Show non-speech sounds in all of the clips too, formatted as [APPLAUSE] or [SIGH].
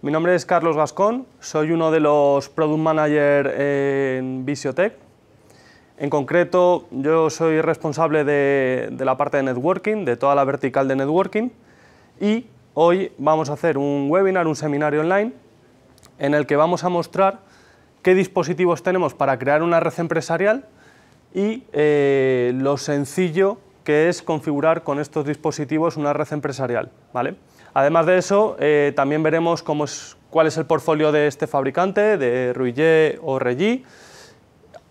Mi nombre es Carlos Gascón, soy uno de los Product Manager en Visiotech. En concreto, yo soy responsable de, la parte de networking, de toda la vertical de networking, y hoy vamos a hacer un webinar, un seminario online, en el que vamos a mostrar qué dispositivos tenemos para crear una red empresarial y eh, lo sencillo que es configurar con estos dispositivos una red empresarial. ¿vale? Además de eso, eh, también veremos cuál es el portfolio de este fabricante, de Ruillet o Regi.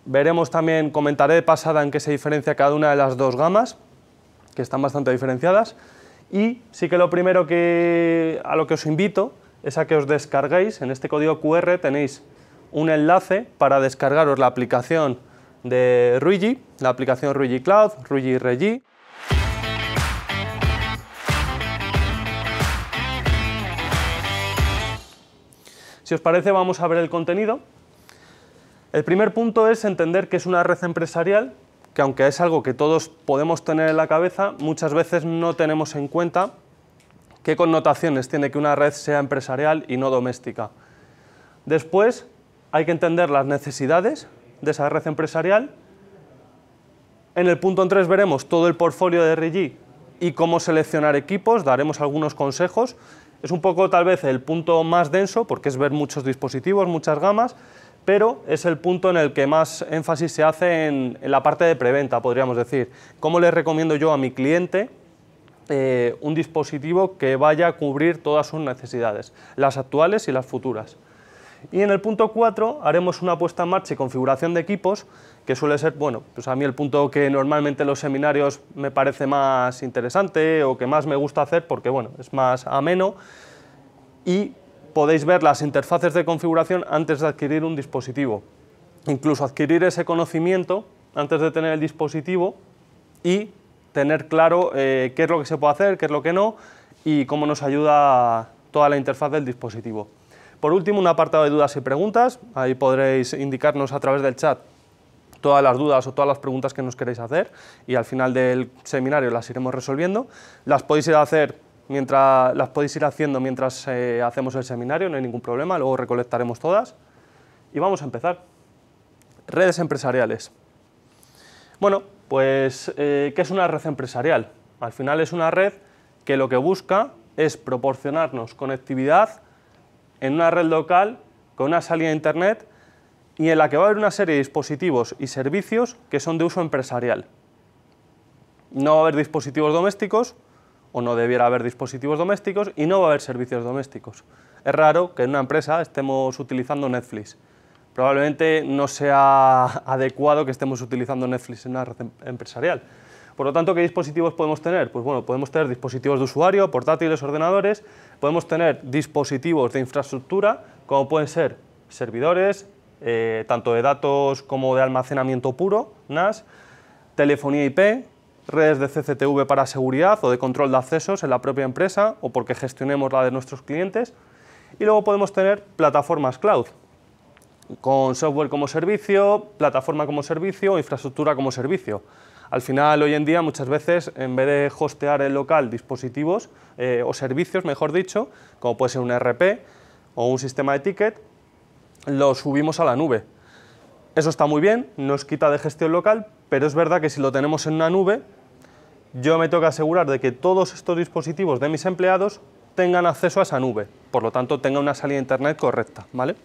Veremos también, comentaré de pasada en qué se diferencia cada una de las dos gamas, que están bastante diferenciadas. Y sí que lo primero que, a lo que os invito es a que os descarguéis, en este código QR tenéis un enlace para descargaros la aplicación de Ruigi, la aplicación Ruigi Cloud, Ruigi Regi. Si os parece, vamos a ver el contenido. El primer punto es entender que es una red empresarial, que aunque es algo que todos podemos tener en la cabeza, muchas veces no tenemos en cuenta qué connotaciones tiene que una red sea empresarial y no doméstica. Después, hay que entender las necesidades de esa red empresarial. En el punto 3 veremos todo el portfolio de RG y cómo seleccionar equipos, daremos algunos consejos es un poco tal vez el punto más denso porque es ver muchos dispositivos, muchas gamas, pero es el punto en el que más énfasis se hace en, la parte de preventa, podríamos decir. ¿Cómo le recomiendo yo a mi cliente eh, un dispositivo que vaya a cubrir todas sus necesidades, las actuales y las futuras? Y en el punto 4 haremos una puesta en marcha y configuración de equipos que suele ser, bueno, pues a mí el punto que normalmente los seminarios me parece más interesante o que más me gusta hacer porque, bueno, es más ameno y podéis ver las interfaces de configuración antes de adquirir un dispositivo. Incluso adquirir ese conocimiento antes de tener el dispositivo y tener claro eh, qué es lo que se puede hacer, qué es lo que no y cómo nos ayuda toda la interfaz del dispositivo. Por último, un apartado de dudas y preguntas, ahí podréis indicarnos a través del chat todas las dudas o todas las preguntas que nos queréis hacer y al final del seminario las iremos resolviendo. Las podéis ir hacer mientras las podéis ir haciendo mientras eh, hacemos el seminario, no hay ningún problema, luego recolectaremos todas y vamos a empezar. Redes empresariales. Bueno, pues eh, ¿qué es una red empresarial? Al final es una red que lo que busca es proporcionarnos conectividad en una red local con una salida a internet y en la que va a haber una serie de dispositivos y servicios que son de uso empresarial. No va a haber dispositivos domésticos, o no debiera haber dispositivos domésticos, y no va a haber servicios domésticos. Es raro que en una empresa estemos utilizando Netflix. Probablemente no sea [LAUGHS] adecuado que estemos utilizando Netflix en una red em-, empresarial. Por lo tanto, ¿qué dispositivos podemos tener? Pues bueno, podemos tener dispositivos de usuario, portátiles, ordenadores, podemos tener dispositivos de infraestructura, como pueden ser servidores, eh, tanto de datos como de almacenamiento puro, NAS, telefonía IP, redes de CCTV para seguridad o de control de accesos en la propia empresa o porque gestionemos la de nuestros clientes. Y luego podemos tener plataformas cloud, con software como servicio, plataforma como servicio, o infraestructura como servicio. Al final, hoy en día, muchas veces, en vez de hostear en local dispositivos eh, o servicios, mejor dicho, como puede ser un RP o un sistema de ticket, lo subimos a la nube. Eso está muy bien, nos quita de gestión local, pero es verdad que si lo tenemos en una nube, yo me tengo que asegurar de que todos estos dispositivos de mis empleados tengan acceso a esa nube, por lo tanto tenga una salida a internet correcta, ¿vale?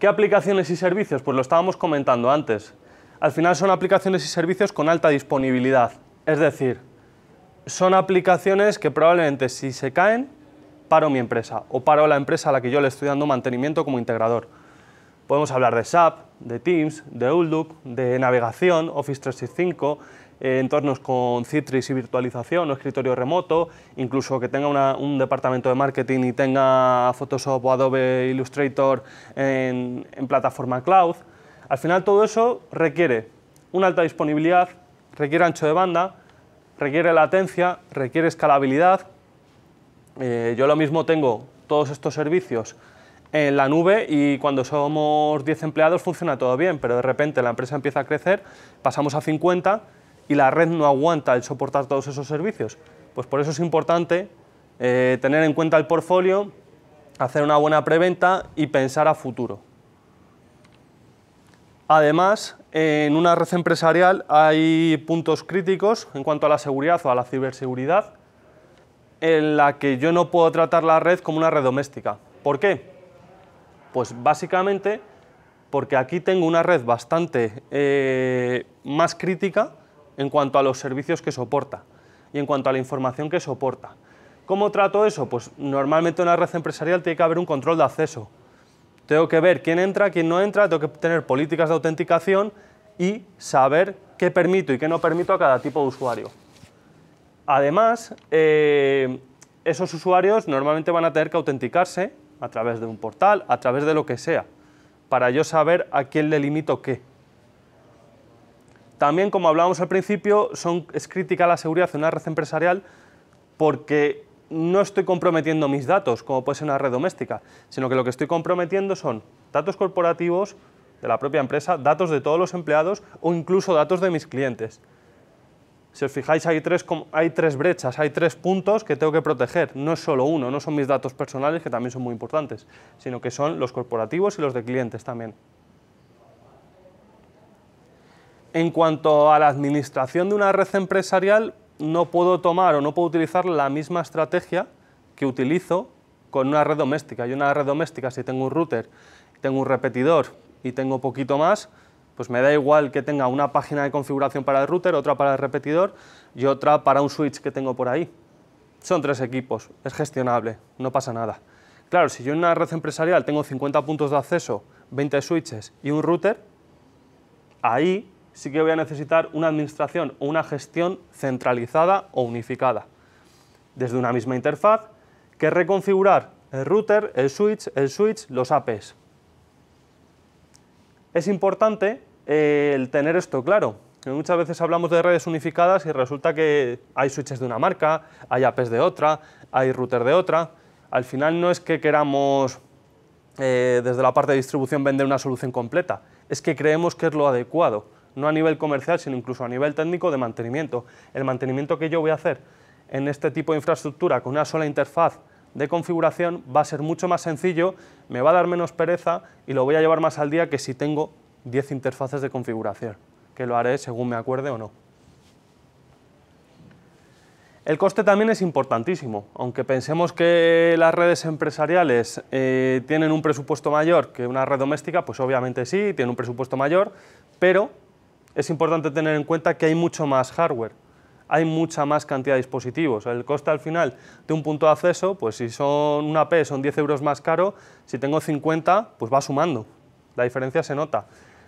¿Qué aplicaciones y servicios? Pues lo estábamos comentando antes. Al final son aplicaciones y servicios con alta disponibilidad, es decir, son aplicaciones que probablemente si se caen paro mi empresa o paro la empresa a la que yo le estoy dando mantenimiento como integrador. Podemos hablar de SAP, de Teams, de Outlook, de navegación, Office 365, eh, entornos con Citrix y virtualización o escritorio remoto, incluso que tenga un departamento de marketing y tenga Photoshop o Adobe Illustrator en plataforma cloud. Al final todo eso requiere una alta disponibilidad, requiere ancho de banda, requiere latencia, requiere escalabilidad eh, yo lo mismo tengo todos estos servicios en la nube y cuando somos 10 empleados funciona todo bien, pero de repente la empresa empieza a crecer, pasamos a 50 y la red no aguanta el soportar todos esos servicios. Pues por eso es importante eh, tener en cuenta el portfolio, hacer una buena preventa y pensar a futuro. Además, en una red empresarial hay puntos críticos en cuanto a la seguridad o a la ciberseguridad en la que yo no puedo tratar la red como una red doméstica. ¿Por qué? Pues básicamente porque aquí tengo una red bastante eh, más crítica en cuanto a los servicios que soporta y en cuanto a la información que soporta. ¿Cómo trato eso? Pues normalmente en una red empresarial tiene que haber un control de acceso. Tengo que ver quién entra, quién no entra, tengo que tener políticas de autenticación y saber qué permito y qué no permito a cada tipo de usuario. Además, eh, esos usuarios normalmente van a tener que autenticarse a través de un portal, a través de lo que sea, para yo saber a quién le limito qué. También, como hablábamos al principio, es crítica la seguridad en una red empresarial porque no estoy comprometiendo mis datos, como puede ser una red doméstica, sino que lo que estoy comprometiendo son datos corporativos de la propia empresa, datos de todos los empleados o incluso datos de mis clientes. Si os fijáis, hay tres, hay tres brechas, hay tres puntos que tengo que proteger. No es solo uno, no son mis datos personales, que también son muy importantes, sino que son los corporativos y los de clientes también. En cuanto a la administración de una red empresarial, no puedo tomar o no puedo utilizar la misma estrategia que utilizo con una red doméstica. Yo una red doméstica, si tengo un router, tengo un repetidor y tengo poquito más, pues me da igual que tenga una página de configuración para el router, otra para el repetidor y otra para un switch que tengo por ahí. Son tres equipos, es gestionable, no pasa nada. Claro, si yo en una red empresarial tengo 50 puntos de acceso, 20 switches y un router, ahí sí que voy a necesitar una administración o una gestión centralizada o unificada. Desde una misma interfaz, que reconfigurar el router, el switch, el switch, los APs. Es importante el tener esto claro. muchas veces hablamos de redes unificadas y resulta que hay switches de una marca, hay APs de otra, hay routers de otra. Al final no es que queramos eh, desde la parte de distribución vender una solución completa, es que creemos que es lo adecuado, no a nivel comercial, sino incluso a nivel técnico de mantenimiento. El mantenimiento que yo voy a hacer en este tipo de infraestructura con una sola interfaz de configuración va a ser mucho más sencillo, me va a dar menos pereza y lo voy a llevar más al día que si tengo 10 interfaces de configuración, que lo haré según me acuerde o no. El coste también es importantísimo, aunque pensemos que las redes empresariales eh, tienen un presupuesto mayor que una red doméstica, pues obviamente sí, tiene un presupuesto mayor, pero es importante tener en cuenta que hay mucho más hardware, hay mucha más cantidad de dispositivos. El coste al final de un punto de acceso, pues si son una P son 10 euros más caro, si tengo 50, pues va sumando, la diferencia se nota.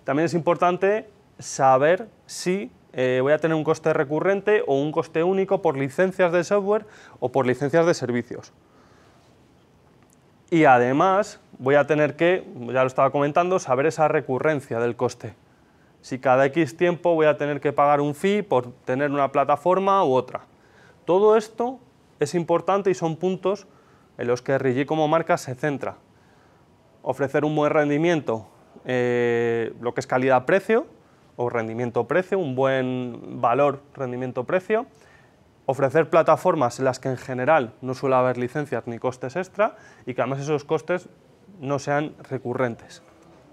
También es importante saber si eh, voy a tener un coste recurrente o un coste único por licencias de software o por licencias de servicios. Y además voy a tener que, ya lo estaba comentando, saber esa recurrencia del coste. Si cada X tiempo voy a tener que pagar un fee por tener una plataforma u otra. Todo esto es importante y son puntos en los que RG como marca se centra. Ofrecer un buen rendimiento, eh, lo que es calidad-precio o rendimiento-precio, un buen valor-rendimiento-precio, ofrecer plataformas en las que en general no suele haber licencias ni costes extra y que además esos costes no sean recurrentes.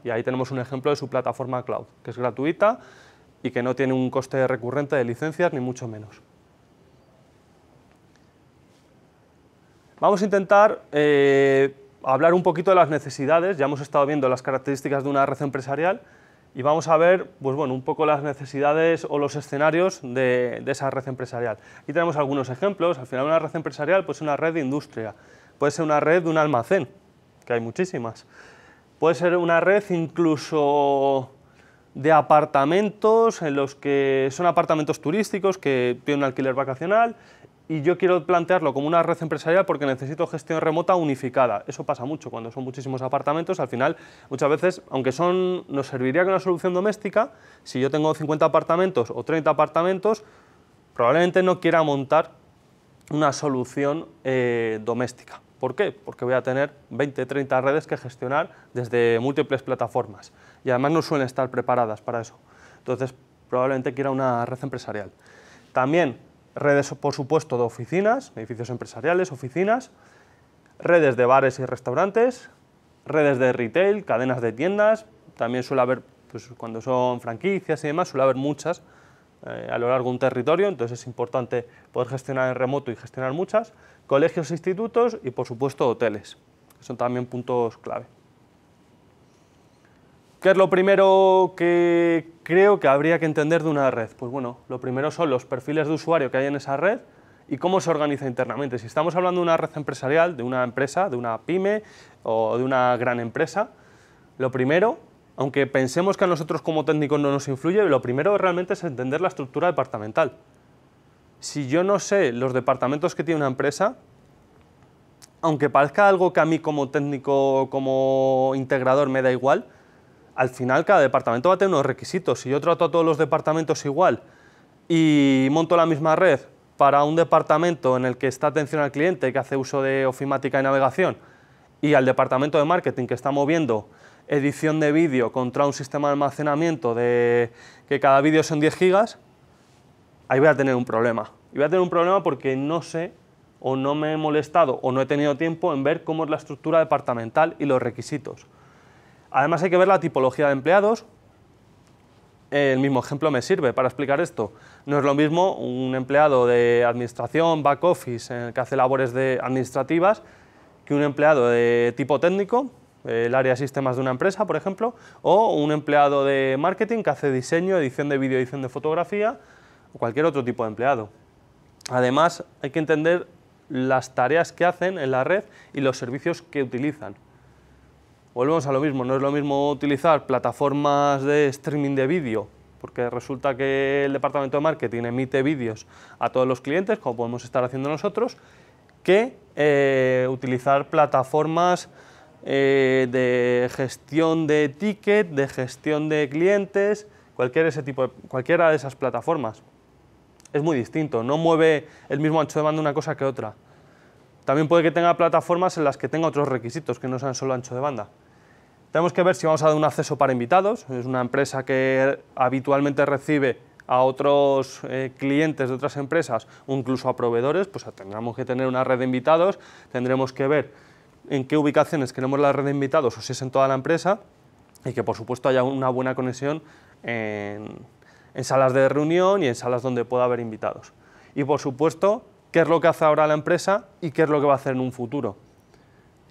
Y ahí tenemos un ejemplo de su plataforma cloud, que es gratuita y que no tiene un coste recurrente de licencias ni mucho menos. Vamos a intentar eh, hablar un poquito de las necesidades. Ya hemos estado viendo las características de una red empresarial y vamos a ver pues bueno, un poco las necesidades o los escenarios de, esa red empresarial. Aquí tenemos algunos ejemplos. Al final una red empresarial ser una red de industria. Puede ser una red de un almacén, que hay muchísimas. Puede ser una red incluso de apartamentos en los que son apartamentos turísticos que tienen un alquiler vacacional y yo quiero plantearlo como una red empresarial porque necesito gestión remota unificada. Eso pasa mucho cuando son muchísimos apartamentos. Al final, muchas veces, aunque son, nos serviría que una solución doméstica, si yo tengo 50 apartamentos o 30 apartamentos, probablemente no quiera montar una solución eh, doméstica. ¿Por qué? Porque voy a tener 20, 30 redes que gestionar desde múltiples plataformas y además no suelen estar preparadas para eso. Entonces, probablemente quiera una red empresarial. También redes, por supuesto, de oficinas, edificios empresariales, oficinas, redes de bares y restaurantes, redes de retail, cadenas de tiendas, también suele haber, pues, cuando son franquicias y demás, suele haber muchas eh, a lo largo de un territorio, entonces es importante poder gestionar en remoto y gestionar muchas, colegios, e institutos y, por supuesto, hoteles, que son también puntos clave. ¿Qué es lo primero que, creo que habría que entender de una red? Pues bueno, lo primero son los perfiles de usuario que hay en esa red y cómo se organiza internamente. Si estamos hablando de una red empresarial, de una empresa, de una pyme o de una gran empresa, lo primero, aunque pensemos que a nosotros como técnicos no nos influye, lo primero realmente es entender la estructura departamental. Si yo no sé los departamentos que tiene una empresa, aunque parezca algo que a mí como técnico, como integrador me da igual, al final cada departamento va a tener unos requisitos. Si yo trato a todos los departamentos igual y monto la misma red para un departamento en el que está atención al cliente, que hace uso de ofimática y navegación, y al departamento de marketing que está moviendo edición de vídeo contra un sistema de almacenamiento de que cada vídeo son 10 gigas, ahí voy a tener un problema. Y voy a tener un problema porque no sé o no me he molestado o no he tenido tiempo en ver cómo es la estructura departamental y los requisitos. Además hay que ver la tipología de empleados. El mismo ejemplo me sirve para explicar esto. No es lo mismo un empleado de administración, back office, eh, que hace labores de administrativas, que un empleado de tipo técnico, el área de sistemas de una empresa, por ejemplo, o un empleado de marketing que hace diseño, edición de vídeo, edición de fotografía, o cualquier otro tipo de empleado. Además, hay que entender las tareas que hacen en la red y los servicios que utilizan volvemos a lo mismo, no es lo mismo utilizar plataformas de streaming de vídeo, porque resulta que el departamento de marketing emite vídeos a todos los clientes, como podemos estar haciendo nosotros, que eh, utilizar plataformas eh, de gestión de ticket, de gestión de clientes, cualquier ese tipo cualquiera de esas plataformas. Es muy distinto, no mueve el mismo ancho de banda una cosa que otra. También puede que tenga plataformas en las que tenga otros requisitos que no sean solo ancho de banda. Tenemos que ver si vamos a dar un acceso para invitados. Es una empresa que habitualmente recibe a otros eh, clientes de otras empresas o incluso a proveedores, pues tendremos que tener una red de invitados, tendremos que ver en qué ubicaciones queremos la red de invitados o si es en toda la empresa y que por supuesto haya una buena conexión en salas de reunión y en salas donde pueda haber invitados. Y por supuesto, qué es lo que hace ahora la empresa y qué es lo que va a hacer en un futuro.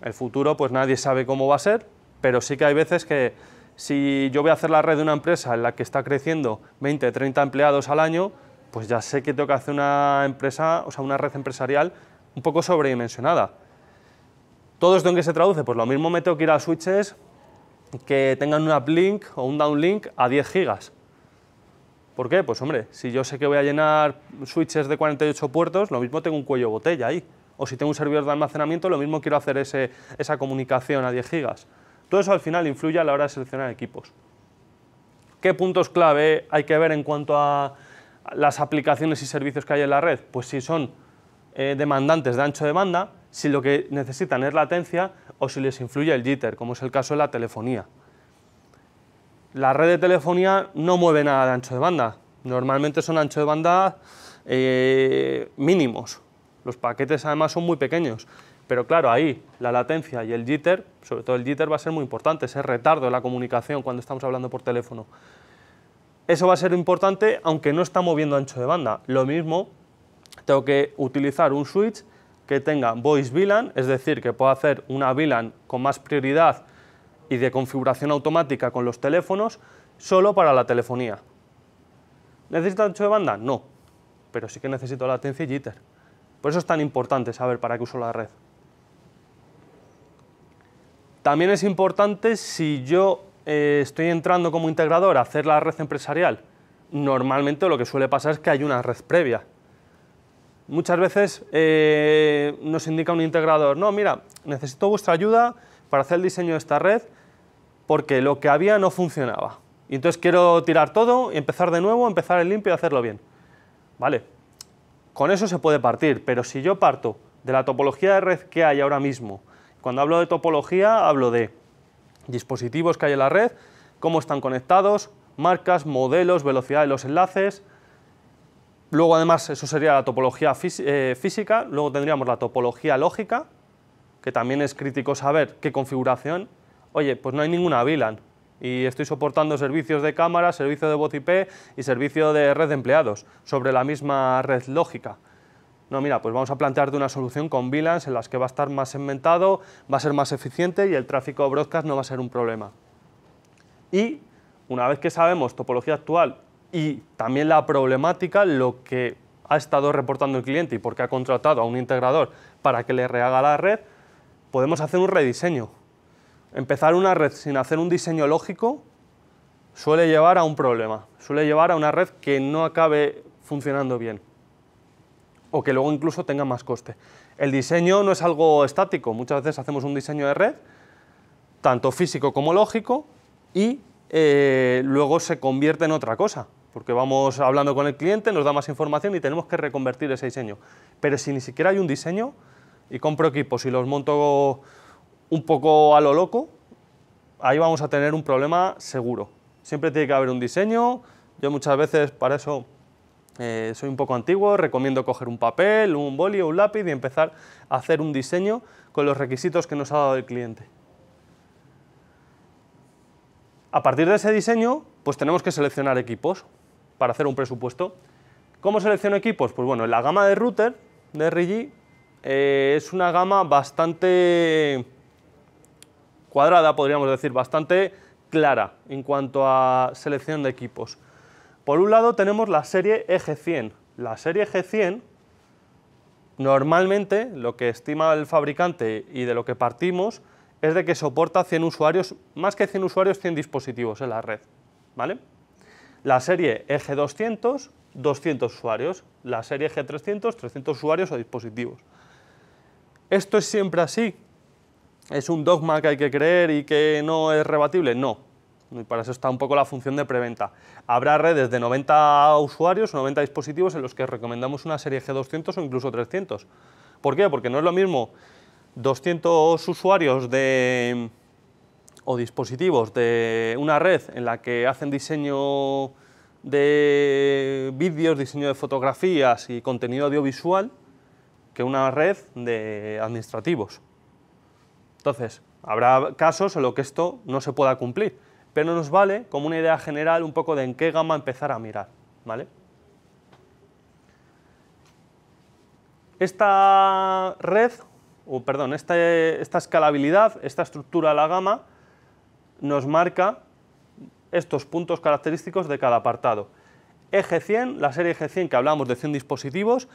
El futuro pues nadie sabe cómo va a ser, pero sí que hay veces que si yo voy a hacer la red de una empresa en la que está creciendo 20, 30 empleados al año, pues ya sé que tengo que hacer una empresa, o sea, una red empresarial un poco sobredimensionada. ¿Todo esto en qué se traduce? Pues lo mismo me tengo que ir a switches que tengan un uplink o un downlink a 10 gigas. ¿Por qué? Pues hombre, si yo sé que voy a llenar switches de 48 puertos, lo mismo tengo un cuello botella ahí. O si tengo un servidor de almacenamiento, lo mismo quiero hacer esa comunicación a 10 gigas. Todo eso al final influye a la hora de seleccionar equipos. ¿Qué puntos clave hay que ver en cuanto a las aplicaciones y servicios que hay en la red? Pues si son eh, demandantes de ancho de banda, si lo que necesitan es latencia o si les influye el jitter, como es el caso de la telefonía. La red de telefonía no mueve nada de ancho de banda. Normalmente son ancho de banda eh, mínimos. Los paquetes además son muy pequeños. Pero claro, ahí la latencia y el jitter, sobre todo el jitter va a ser muy importante, ese retardo de la comunicación cuando estamos hablando por teléfono. Eso va a ser importante aunque no está moviendo ancho de banda. Lo mismo, tengo que utilizar un switch que tenga voice VLAN, es decir, que pueda hacer una VLAN con más prioridad y de configuración automática con los teléfonos, solo para la telefonía. ¿Necesito ancho de banda? No, pero sí que necesito latencia y jitter. Por eso es tan importante saber para qué uso la red. También es importante si yo eh, estoy entrando como integrador a hacer la red empresarial. Normalmente lo que suele pasar es que hay una red previa. Muchas veces eh, nos indica un integrador, no, mira, necesito vuestra ayuda para hacer el diseño de esta red porque lo que había no funcionaba. Y entonces quiero tirar todo, y empezar de nuevo, empezar en limpio y hacerlo bien. Vale, con eso se puede partir, pero si yo parto de la topología de red que hay ahora mismo, cuando hablo de topología, hablo de dispositivos que hay en la red, cómo están conectados, marcas, modelos, velocidad de los enlaces. Luego, además, eso sería la topología eh, física. Luego tendríamos la topología lógica, que también es crítico saber qué configuración. Oye, pues no hay ninguna VLAN y estoy soportando servicios de cámara, servicio de voz IP y servicio de red de empleados sobre la misma red lógica. No, mira, pues vamos a plantearte una solución con VLANs en las que va a estar más segmentado, va a ser más eficiente y el tráfico broadcast no va a ser un problema. Y una vez que sabemos topología actual y también la problemática, lo que ha estado reportando el cliente y por qué ha contratado a un integrador para que le rehaga la red, podemos hacer un rediseño. Empezar una red sin hacer un diseño lógico suele llevar a un problema, suele llevar a una red que no acabe funcionando bien o que luego incluso tenga más coste. El diseño no es algo estático, muchas veces hacemos un diseño de red, tanto físico como lógico, y eh, luego se convierte en otra cosa, porque vamos hablando con el cliente, nos da más información y tenemos que reconvertir ese diseño. Pero si ni siquiera hay un diseño y compro equipos y los monto un poco a lo loco, ahí vamos a tener un problema seguro. Siempre tiene que haber un diseño, yo muchas veces para eso eh, soy un poco antiguo, recomiendo coger un papel, un boli o un lápiz y empezar a hacer un diseño con los requisitos que nos ha dado el cliente. A partir de ese diseño, pues tenemos que seleccionar equipos para hacer un presupuesto. ¿Cómo selecciono equipos? Pues bueno, la gama de router de RG eh, es una gama bastante cuadrada, podríamos decir, bastante clara en cuanto a selección de equipos. Por un lado tenemos la serie eg 100. La serie eg 100 normalmente lo que estima el fabricante y de lo que partimos es de que soporta 100 usuarios, más que 100 usuarios, 100 dispositivos en la red. ¿vale? La serie eg 200, 200 usuarios. La serie eg 300, 300 usuarios o dispositivos. ¿Esto es siempre así? ¿Es un dogma que hay que creer y que no es rebatible? No, y para eso está un poco la función de preventa. Habrá redes de 90 usuarios o 90 dispositivos en los que recomendamos una serie G200 o incluso 300. ¿Por qué? Porque no es lo mismo 200 usuarios de, o dispositivos de una red en la que hacen diseño de vídeos, diseño de fotografías y contenido audiovisual que una red de administrativos. Entonces, habrá casos en los que esto no se pueda cumplir pero nos vale como una idea general un poco de en qué gama empezar a mirar. ¿vale? Esta red, o perdón, este, esta escalabilidad, esta estructura de la gama, nos marca estos puntos característicos de cada apartado. Eje 100, la serie Eje 100 que hablamos de 100 dispositivos,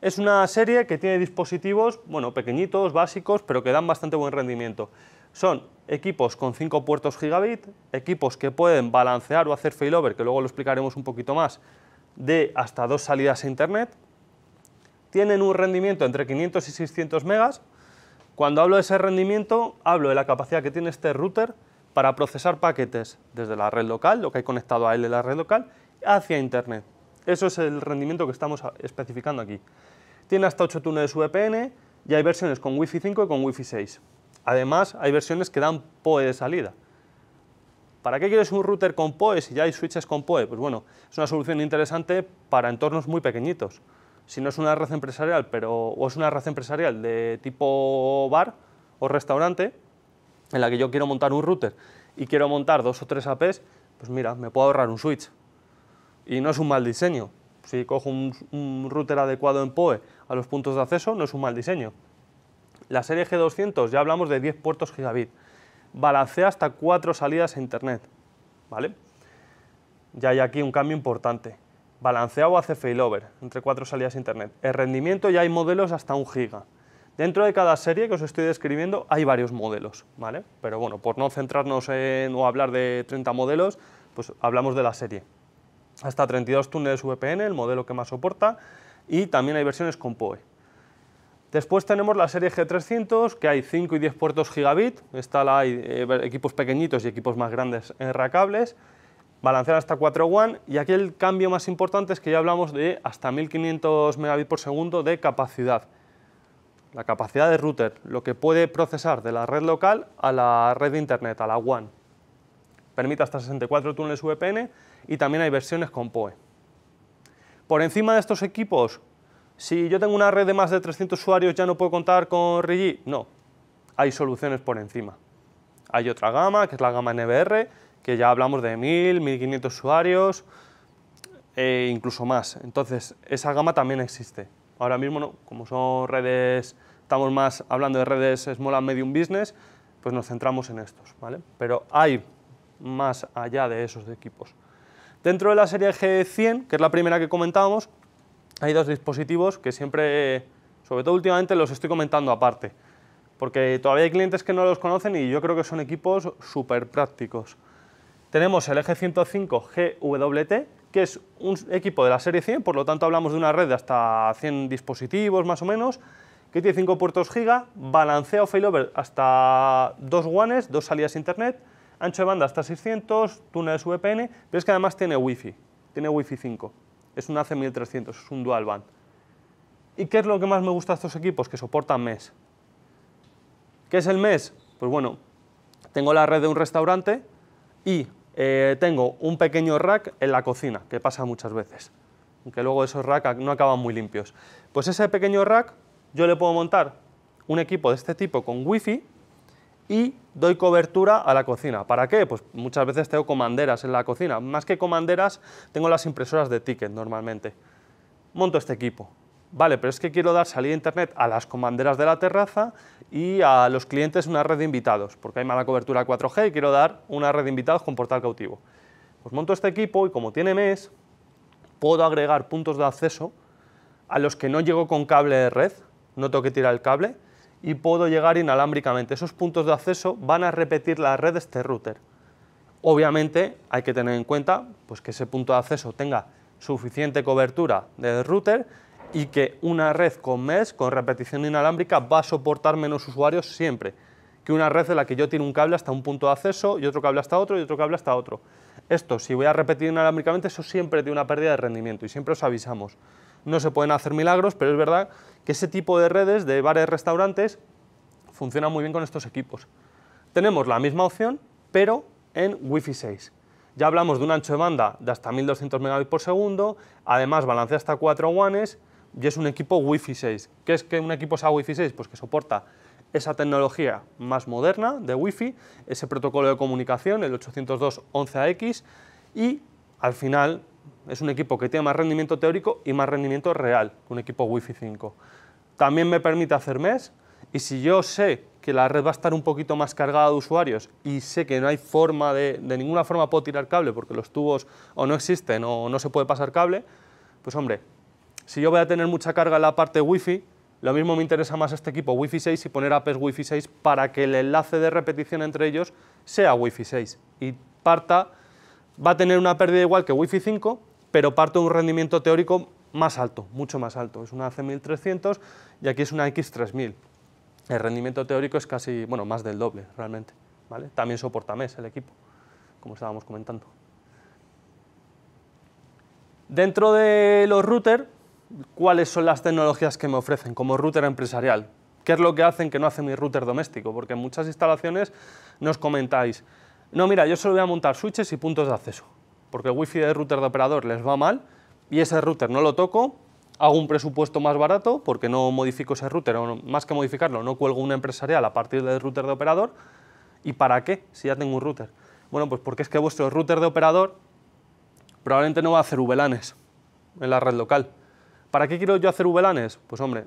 es una serie que tiene dispositivos, bueno, pequeñitos, básicos, pero que dan bastante buen rendimiento son equipos con 5 puertos gigabit, equipos que pueden balancear o hacer failover, que luego lo explicaremos un poquito más, de hasta dos salidas a internet. Tienen un rendimiento entre 500 y 600 megas. Cuando hablo de ese rendimiento, hablo de la capacidad que tiene este router para procesar paquetes desde la red local, lo que hay conectado a él de la red local, hacia internet. Eso es el rendimiento que estamos especificando aquí. Tiene hasta 8 túneles VPN y hay versiones con Wi-Fi 5 y con Wi-Fi 6. Además, hay versiones que dan PoE de salida. ¿Para qué quieres un router con PoE si ya hay switches con PoE? Pues bueno, es una solución interesante para entornos muy pequeñitos. Si no es una red empresarial, pero, o es una red empresarial de tipo bar o restaurante, en la que yo quiero montar un router y quiero montar dos o tres APs, pues mira, me puedo ahorrar un switch. Y no es un mal diseño. Si cojo un router adecuado en PoE a los puntos de acceso, no es un mal diseño. La serie G200 ya hablamos de 10 puertos gigabit. Balancea hasta 4 salidas a internet. ¿Vale? Ya hay aquí un cambio importante. Balancea o hace failover entre 4 salidas a internet. El rendimiento ya hay modelos hasta 1 giga. Dentro de cada serie que os estoy describiendo hay varios modelos, ¿vale? Pero bueno, por no centrarnos en o hablar de 30 modelos, pues hablamos de la serie. Hasta 32 túneles VPN, el modelo que más soporta, y también hay versiones con PoE. Después tenemos la serie G300, que hay 5 y 10 puertos gigabit, está la hay eh, equipos pequeñitos y equipos más grandes en rackables. balancear hasta 4 WAN, y aquí el cambio más importante es que ya hablamos de hasta 1500 megabit por segundo de capacidad. La capacidad de router, lo que puede procesar de la red local a la red de internet, a la WAN. Permite hasta 64 túneles VPN y también hay versiones con PoE. Por encima de estos equipos, si yo tengo una red de más de 300 usuarios, ¿ya no puedo contar con Rigi? No, hay soluciones por encima. Hay otra gama, que es la gama NBR, que ya hablamos de 1000, 1500 usuarios, e incluso más. Entonces, esa gama también existe. Ahora mismo, como son redes, estamos más hablando de redes Small and Medium Business, pues nos centramos en estos, ¿vale? Pero hay más allá de esos equipos. Dentro de la serie G100, que es la primera que comentábamos, hay dos dispositivos que siempre, sobre todo últimamente, los estoy comentando aparte, porque todavía hay clientes que no los conocen y yo creo que son equipos súper prácticos. Tenemos el eje 105 GWT, que es un equipo de la serie 100, por lo tanto hablamos de una red de hasta 100 dispositivos más o menos, que tiene 5 puertos giga, balanceo failover hasta 2 WANs, dos salidas internet, ancho de banda hasta 600, túneles VPN, pero es que además tiene Wi-Fi, tiene Wi-Fi 5 es un AC1300, es un dual band. ¿Y qué es lo que más me gusta de estos equipos? Que soportan MES. ¿Qué es el MES? Pues bueno, tengo la red de un restaurante y eh, tengo un pequeño rack en la cocina, que pasa muchas veces, aunque luego esos racks no acaban muy limpios. Pues ese pequeño rack yo le puedo montar un equipo de este tipo con wifi y doy cobertura a la cocina. ¿Para qué? Pues muchas veces tengo comanderas en la cocina. Más que comanderas, tengo las impresoras de ticket normalmente. Monto este equipo. Vale, pero es que quiero dar salida a internet a las comanderas de la terraza y a los clientes una red de invitados, porque hay mala cobertura 4G y quiero dar una red de invitados con portal cautivo. Pues monto este equipo y como tiene mes, puedo agregar puntos de acceso a los que no llego con cable de red, no tengo que tirar el cable, y puedo llegar inalámbricamente. Esos puntos de acceso van a repetir la red de este router. Obviamente hay que tener en cuenta pues, que ese punto de acceso tenga suficiente cobertura del router y que una red con mesh, con repetición inalámbrica, va a soportar menos usuarios siempre que una red en la que yo tiene un cable hasta un punto de acceso y otro cable hasta otro y otro cable hasta otro. Esto, si voy a repetir inalámbricamente, eso siempre tiene una pérdida de rendimiento y siempre os avisamos no se pueden hacer milagros, pero es verdad que ese tipo de redes de bares, restaurantes, funcionan muy bien con estos equipos. Tenemos la misma opción, pero en Wi-Fi 6. Ya hablamos de un ancho de banda de hasta 1200 megabits por segundo, además balancea hasta 4 WANs y es un equipo Wi-Fi 6. ¿Qué es que un equipo sea Wi-Fi 6? Pues que soporta esa tecnología más moderna de Wi-Fi, ese protocolo de comunicación, el 802.11ax, y al final es un equipo que tiene más rendimiento teórico y más rendimiento real que un equipo Wi-Fi 5. También me permite hacer MES y si yo sé que la red va a estar un poquito más cargada de usuarios y sé que no hay forma de, de ninguna forma puedo tirar cable porque los tubos o no existen o no se puede pasar cable, pues hombre, si yo voy a tener mucha carga en la parte Wi-Fi, lo mismo me interesa más este equipo Wi-Fi 6 y poner APES Wi-Fi 6 para que el enlace de repetición entre ellos sea Wi-Fi 6 y parta, va a tener una pérdida igual que Wi-Fi 5, pero parto de un rendimiento teórico más alto, mucho más alto. Es una C1300 y aquí es una X3000. El rendimiento teórico es casi, bueno, más del doble realmente. ¿vale? También soporta mes el equipo, como estábamos comentando. Dentro de los routers, ¿cuáles son las tecnologías que me ofrecen como router empresarial? ¿Qué es lo que hacen que no hace mi router doméstico? Porque en muchas instalaciones nos comentáis, no, mira, yo solo voy a montar switches y puntos de acceso porque el wifi del router de operador les va mal y ese router no lo toco, hago un presupuesto más barato porque no modifico ese router, más que modificarlo, no cuelgo una empresarial a partir del router de operador. ¿Y para qué? Si ya tengo un router. Bueno, pues porque es que vuestro router de operador probablemente no va a hacer VLANs en la red local. ¿Para qué quiero yo hacer VLANs? Pues hombre,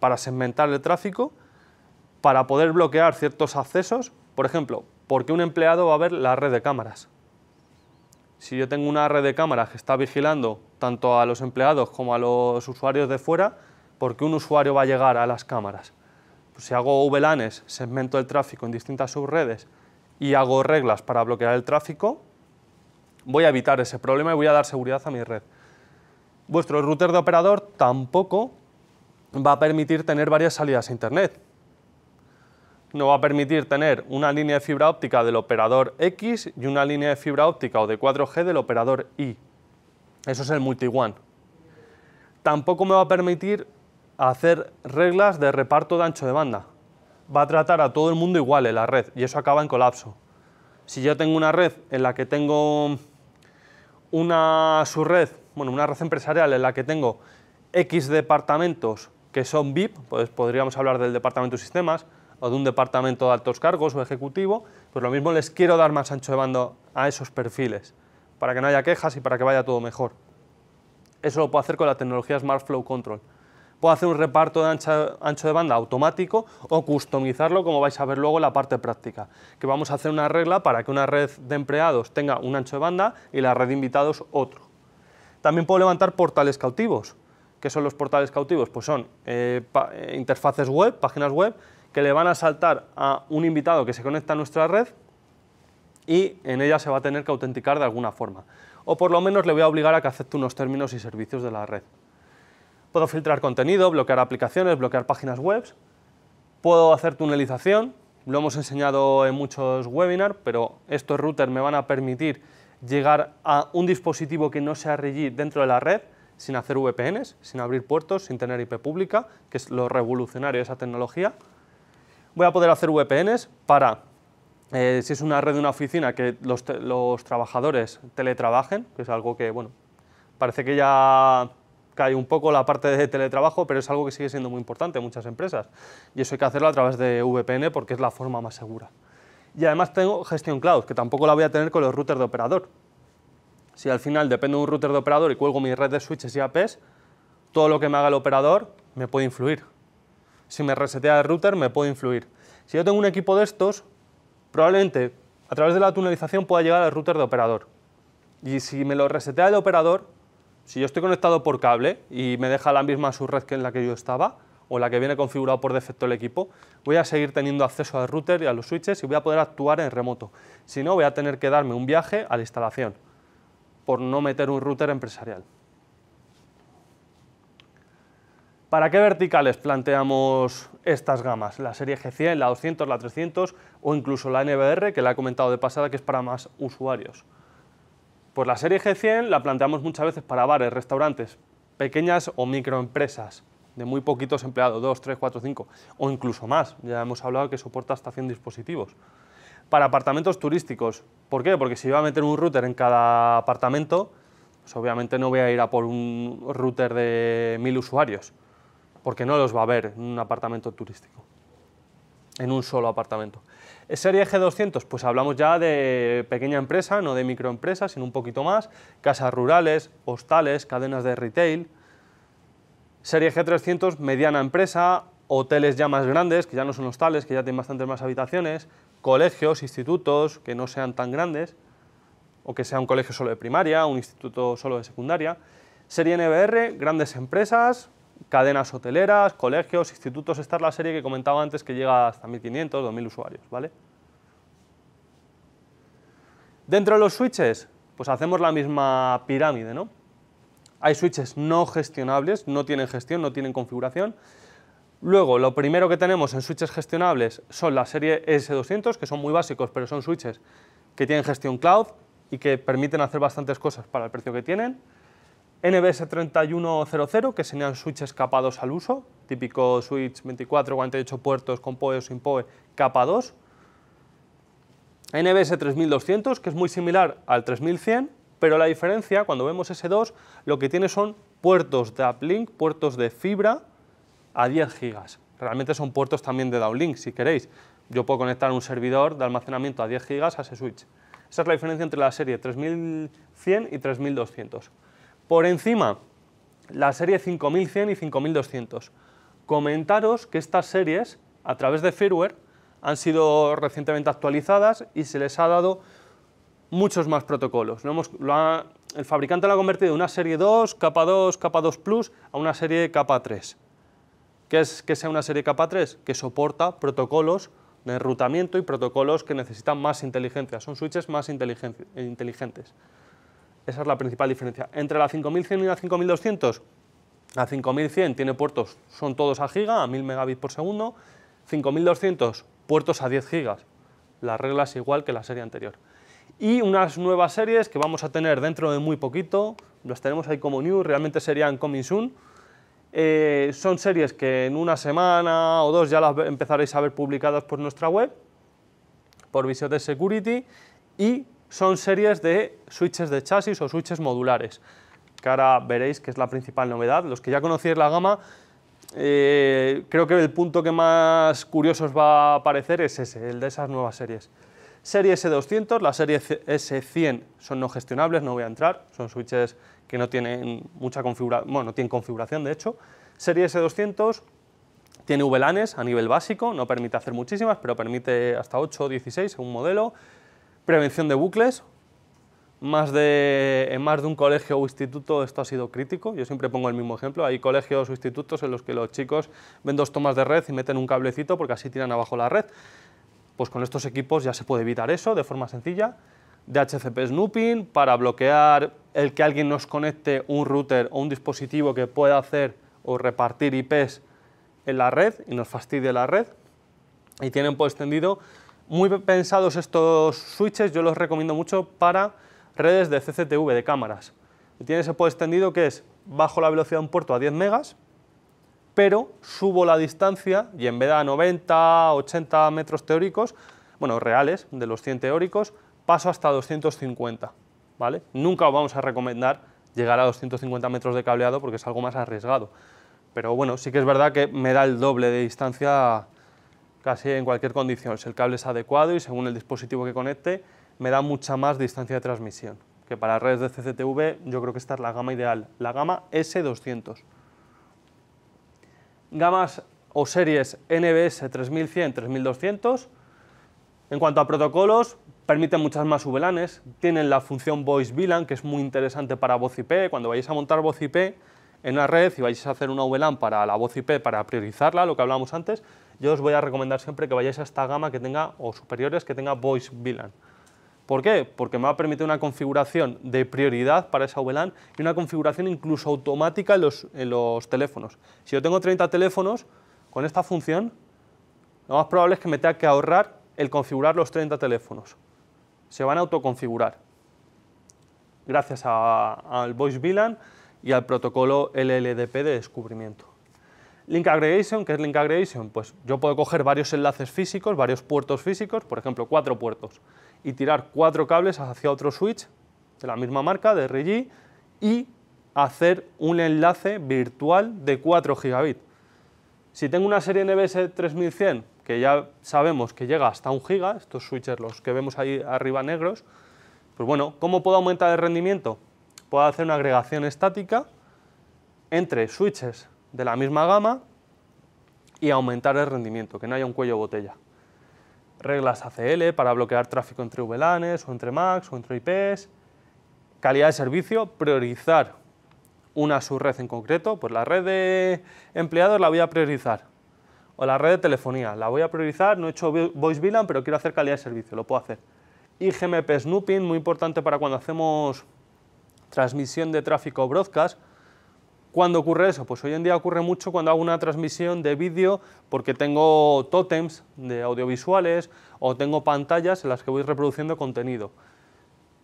para segmentar el tráfico, para poder bloquear ciertos accesos, por ejemplo, porque un empleado va a ver la red de cámaras si yo tengo una red de cámaras que está vigilando tanto a los empleados como a los usuarios de fuera, ¿por qué un usuario va a llegar a las cámaras? Pues si hago VLANs, segmento el tráfico en distintas subredes y hago reglas para bloquear el tráfico, voy a evitar ese problema y voy a dar seguridad a mi red. Vuestro router de operador tampoco va a permitir tener varias salidas a Internet no va a permitir tener una línea de fibra óptica del operador X y una línea de fibra óptica o de 4G del operador Y. Eso es el multi one Tampoco me va a permitir hacer reglas de reparto de ancho de banda. Va a tratar a todo el mundo igual en la red y eso acaba en colapso. Si yo tengo una red en la que tengo una subred, bueno, una red empresarial en la que tengo X departamentos que son VIP, pues podríamos hablar del departamento de sistemas, o de un departamento de altos cargos o ejecutivo, pues lo mismo les quiero dar más ancho de banda a esos perfiles, para que no haya quejas y para que vaya todo mejor. Eso lo puedo hacer con la tecnología Smart Flow Control. Puedo hacer un reparto de ancho, de banda automático o customizarlo, como vais a ver luego en la parte práctica, que vamos a hacer una regla para que una red de empleados tenga un ancho de banda y la red de invitados otro. También puedo levantar portales cautivos. ¿Qué son los portales cautivos? Pues son eh, eh, interfaces web, páginas web, que le van a saltar a un invitado que se conecta a nuestra red y en ella se va a tener que autenticar de alguna forma. O por lo menos le voy a obligar a que acepte unos términos y servicios de la red. Puedo filtrar contenido, bloquear aplicaciones, bloquear páginas web. Puedo hacer tunelización. Lo hemos enseñado en muchos webinars, pero estos routers me van a permitir llegar a un dispositivo que no sea RG dentro de la red sin hacer VPNs, sin abrir puertos, sin tener IP pública, que es lo revolucionario de esa tecnología voy a poder hacer VPNs para, eh, si es una red de una oficina, que los, trabajadores teletrabajen, que es algo que, bueno, parece que ya cae un poco la parte de teletrabajo, pero es algo que sigue siendo muy importante en muchas empresas. Y eso hay que hacerlo a través de VPN porque es la forma más segura. Y además tengo gestión cloud, que tampoco la voy a tener con los routers de operador. Si al final dependo de un router de operador y cuelgo mi red de switches y APs, todo lo que me haga el operador me puede influir si me resetea el router me puede influir. Si yo tengo un equipo de estos, probablemente a través de la tunelización pueda llegar al router de operador. Y si me lo resetea el operador, si yo estoy conectado por cable y me deja la misma subred que en la que yo estaba, o la que viene configurado por defecto el equipo, voy a seguir teniendo acceso al router y a los switches y voy a poder actuar en remoto. Si no, voy a tener que darme un viaje a la instalación, por no meter un router empresarial. ¿Para qué verticales planteamos estas gamas? La serie G100, la 200, la 300 o incluso la NBR, que la he comentado de pasada, que es para más usuarios. Pues la serie G100 la planteamos muchas veces para bares, restaurantes, pequeñas o microempresas, de muy poquitos empleados, 2, 3, 4, 5, o incluso más. Ya hemos hablado que soporta hasta 100 dispositivos. Para apartamentos turísticos, ¿por qué? Porque si iba a meter un router en cada apartamento, pues obviamente no voy a ir a por un router de 1000 usuarios porque no los va a ver en un apartamento turístico, en un solo apartamento. Serie G200, pues hablamos ya de pequeña empresa, no de microempresa, sino un poquito más, casas rurales, hostales, cadenas de retail. Serie G300, mediana empresa, hoteles ya más grandes, que ya no son hostales, que ya tienen bastantes más habitaciones, colegios, institutos, que no sean tan grandes, o que sea un colegio solo de primaria, un instituto solo de secundaria. Serie NBR, grandes empresas, cadenas hoteleras, colegios, institutos, esta es la serie que comentaba antes que llega hasta 1.500, 2.000 usuarios, ¿vale? Dentro de los switches, pues hacemos la misma pirámide, ¿no? Hay switches no gestionables, no tienen gestión, no tienen configuración. Luego, lo primero que tenemos en switches gestionables son la serie S200, que son muy básicos, pero son switches que tienen gestión cloud y que permiten hacer bastantes cosas para el precio que tienen. NBS3100, que serían switches capados al uso, típico switch 24, 48 puertos con PoE o sin PoE, capa 2. NBS3200, que es muy similar al 3100, pero la diferencia, cuando vemos S2, lo que tiene son puertos de uplink, puertos de fibra a 10 gigas. Realmente son puertos también de downlink, si queréis. Yo puedo conectar un servidor de almacenamiento a 10 gigas a ese switch. Esa es la diferencia entre la serie 3100 y 3200. Por encima, la serie 5100 y 5200. Comentaros que estas series, a través de firmware, han sido recientemente actualizadas y se les ha dado muchos más protocolos. el fabricante lo ha convertido de una serie 2, capa 2, capa 2 Plus, a una serie capa 3. ¿Qué es que sea una serie capa 3? Que soporta protocolos de enrutamiento y protocolos que necesitan más inteligencia, son switches más inteligentes. Esa es la principal diferencia. Entre la 5100 y la 5200, la 5100 tiene puertos, son todos a giga, a 1000 megabits por segundo, 5200 puertos a 10 gigas. La regla es igual que la serie anterior. Y unas nuevas series que vamos a tener dentro de muy poquito, las tenemos ahí como new, realmente serían coming soon. Eh, son series que en una semana o dos ya las empezaréis a ver publicadas por nuestra web, por de Security, y son series de switches de chasis o switches modulares, que ahora veréis que es la principal novedad. Los que ya conocéis la gama, eh, creo que el punto que más curioso os va a parecer es ese, el de esas nuevas series. Serie S200, la serie S100 son no gestionables, no voy a entrar, son switches que no tienen mucha configuración, bueno, tienen configuración de hecho. Serie S200 tiene VLANs a nivel básico, no permite hacer muchísimas, pero permite hasta 8 o 16 en un modelo. Prevención de bucles. Más de, en más de un colegio o instituto esto ha sido crítico. Yo siempre pongo el mismo ejemplo. Hay colegios o institutos en los que los chicos ven dos tomas de red y meten un cablecito porque así tiran abajo la red. Pues con estos equipos ya se puede evitar eso de forma sencilla. de HCP snooping para bloquear el que alguien nos conecte un router o un dispositivo que pueda hacer o repartir IPs en la red y nos fastidie la red. Y tienen por extendido muy pensados estos switches, yo los recomiendo mucho para redes de CCTV, de cámaras. Tiene ese pod extendido que es bajo la velocidad de un puerto a 10 megas, pero subo la distancia y en vez de a 90, 80 metros teóricos, bueno, reales, de los 100 teóricos, paso hasta 250, ¿vale? Nunca vamos a recomendar llegar a 250 metros de cableado porque es algo más arriesgado. Pero bueno, sí que es verdad que me da el doble de distancia casi en cualquier condición. Si el cable es adecuado y según el dispositivo que conecte, me da mucha más distancia de transmisión, que para redes de CCTV yo creo que esta es la gama ideal, la gama S200. Gamas o series NBS 3100, 3200, en cuanto a protocolos, permiten muchas más VLANs, tienen la función Voice VLAN, que es muy interesante para voz IP, cuando vayáis a montar voz IP en una red y vais a hacer una VLAN para la voz IP, para priorizarla, lo que hablábamos antes, yo os voy a recomendar siempre que vayáis a esta gama que tenga, o superiores, que tenga Voice VLAN. ¿Por qué? Porque me va a permitir una configuración de prioridad para esa VLAN y una configuración incluso automática en los, teléfonos. Si yo tengo 30 teléfonos, con esta función, lo más probable es que me tenga que ahorrar el configurar los 30 teléfonos. Se van a autoconfigurar gracias al Voice VLAN y al protocolo LLDP de descubrimiento. Link Aggregation, ¿qué es Link Aggregation? Pues yo puedo coger varios enlaces físicos, varios puertos físicos, por ejemplo, cuatro puertos, y tirar cuatro cables hacia otro switch de la misma marca, de RG, y hacer un enlace virtual de 4 gigabit. Si tengo una serie NBS 3100, que ya sabemos que llega hasta un giga, estos switches los que vemos ahí arriba negros, pues bueno, ¿cómo puedo aumentar el rendimiento? Puedo hacer una agregación estática entre switches de la misma gama y aumentar el rendimiento, que no haya un cuello botella. Reglas ACL para bloquear tráfico entre VLANs o entre Max o entre IPs. Calidad de servicio, priorizar una subred en concreto, pues la red de empleados la voy a priorizar. O la red de telefonía, la voy a priorizar, no he hecho voice VLAN, pero quiero hacer calidad de servicio, lo puedo hacer. IGMP Snooping, muy importante para cuando hacemos transmisión de tráfico broadcast, ¿Cuándo ocurre eso? Pues hoy en día ocurre mucho cuando hago una transmisión de vídeo porque tengo tótems de audiovisuales o tengo pantallas en las que voy reproduciendo contenido.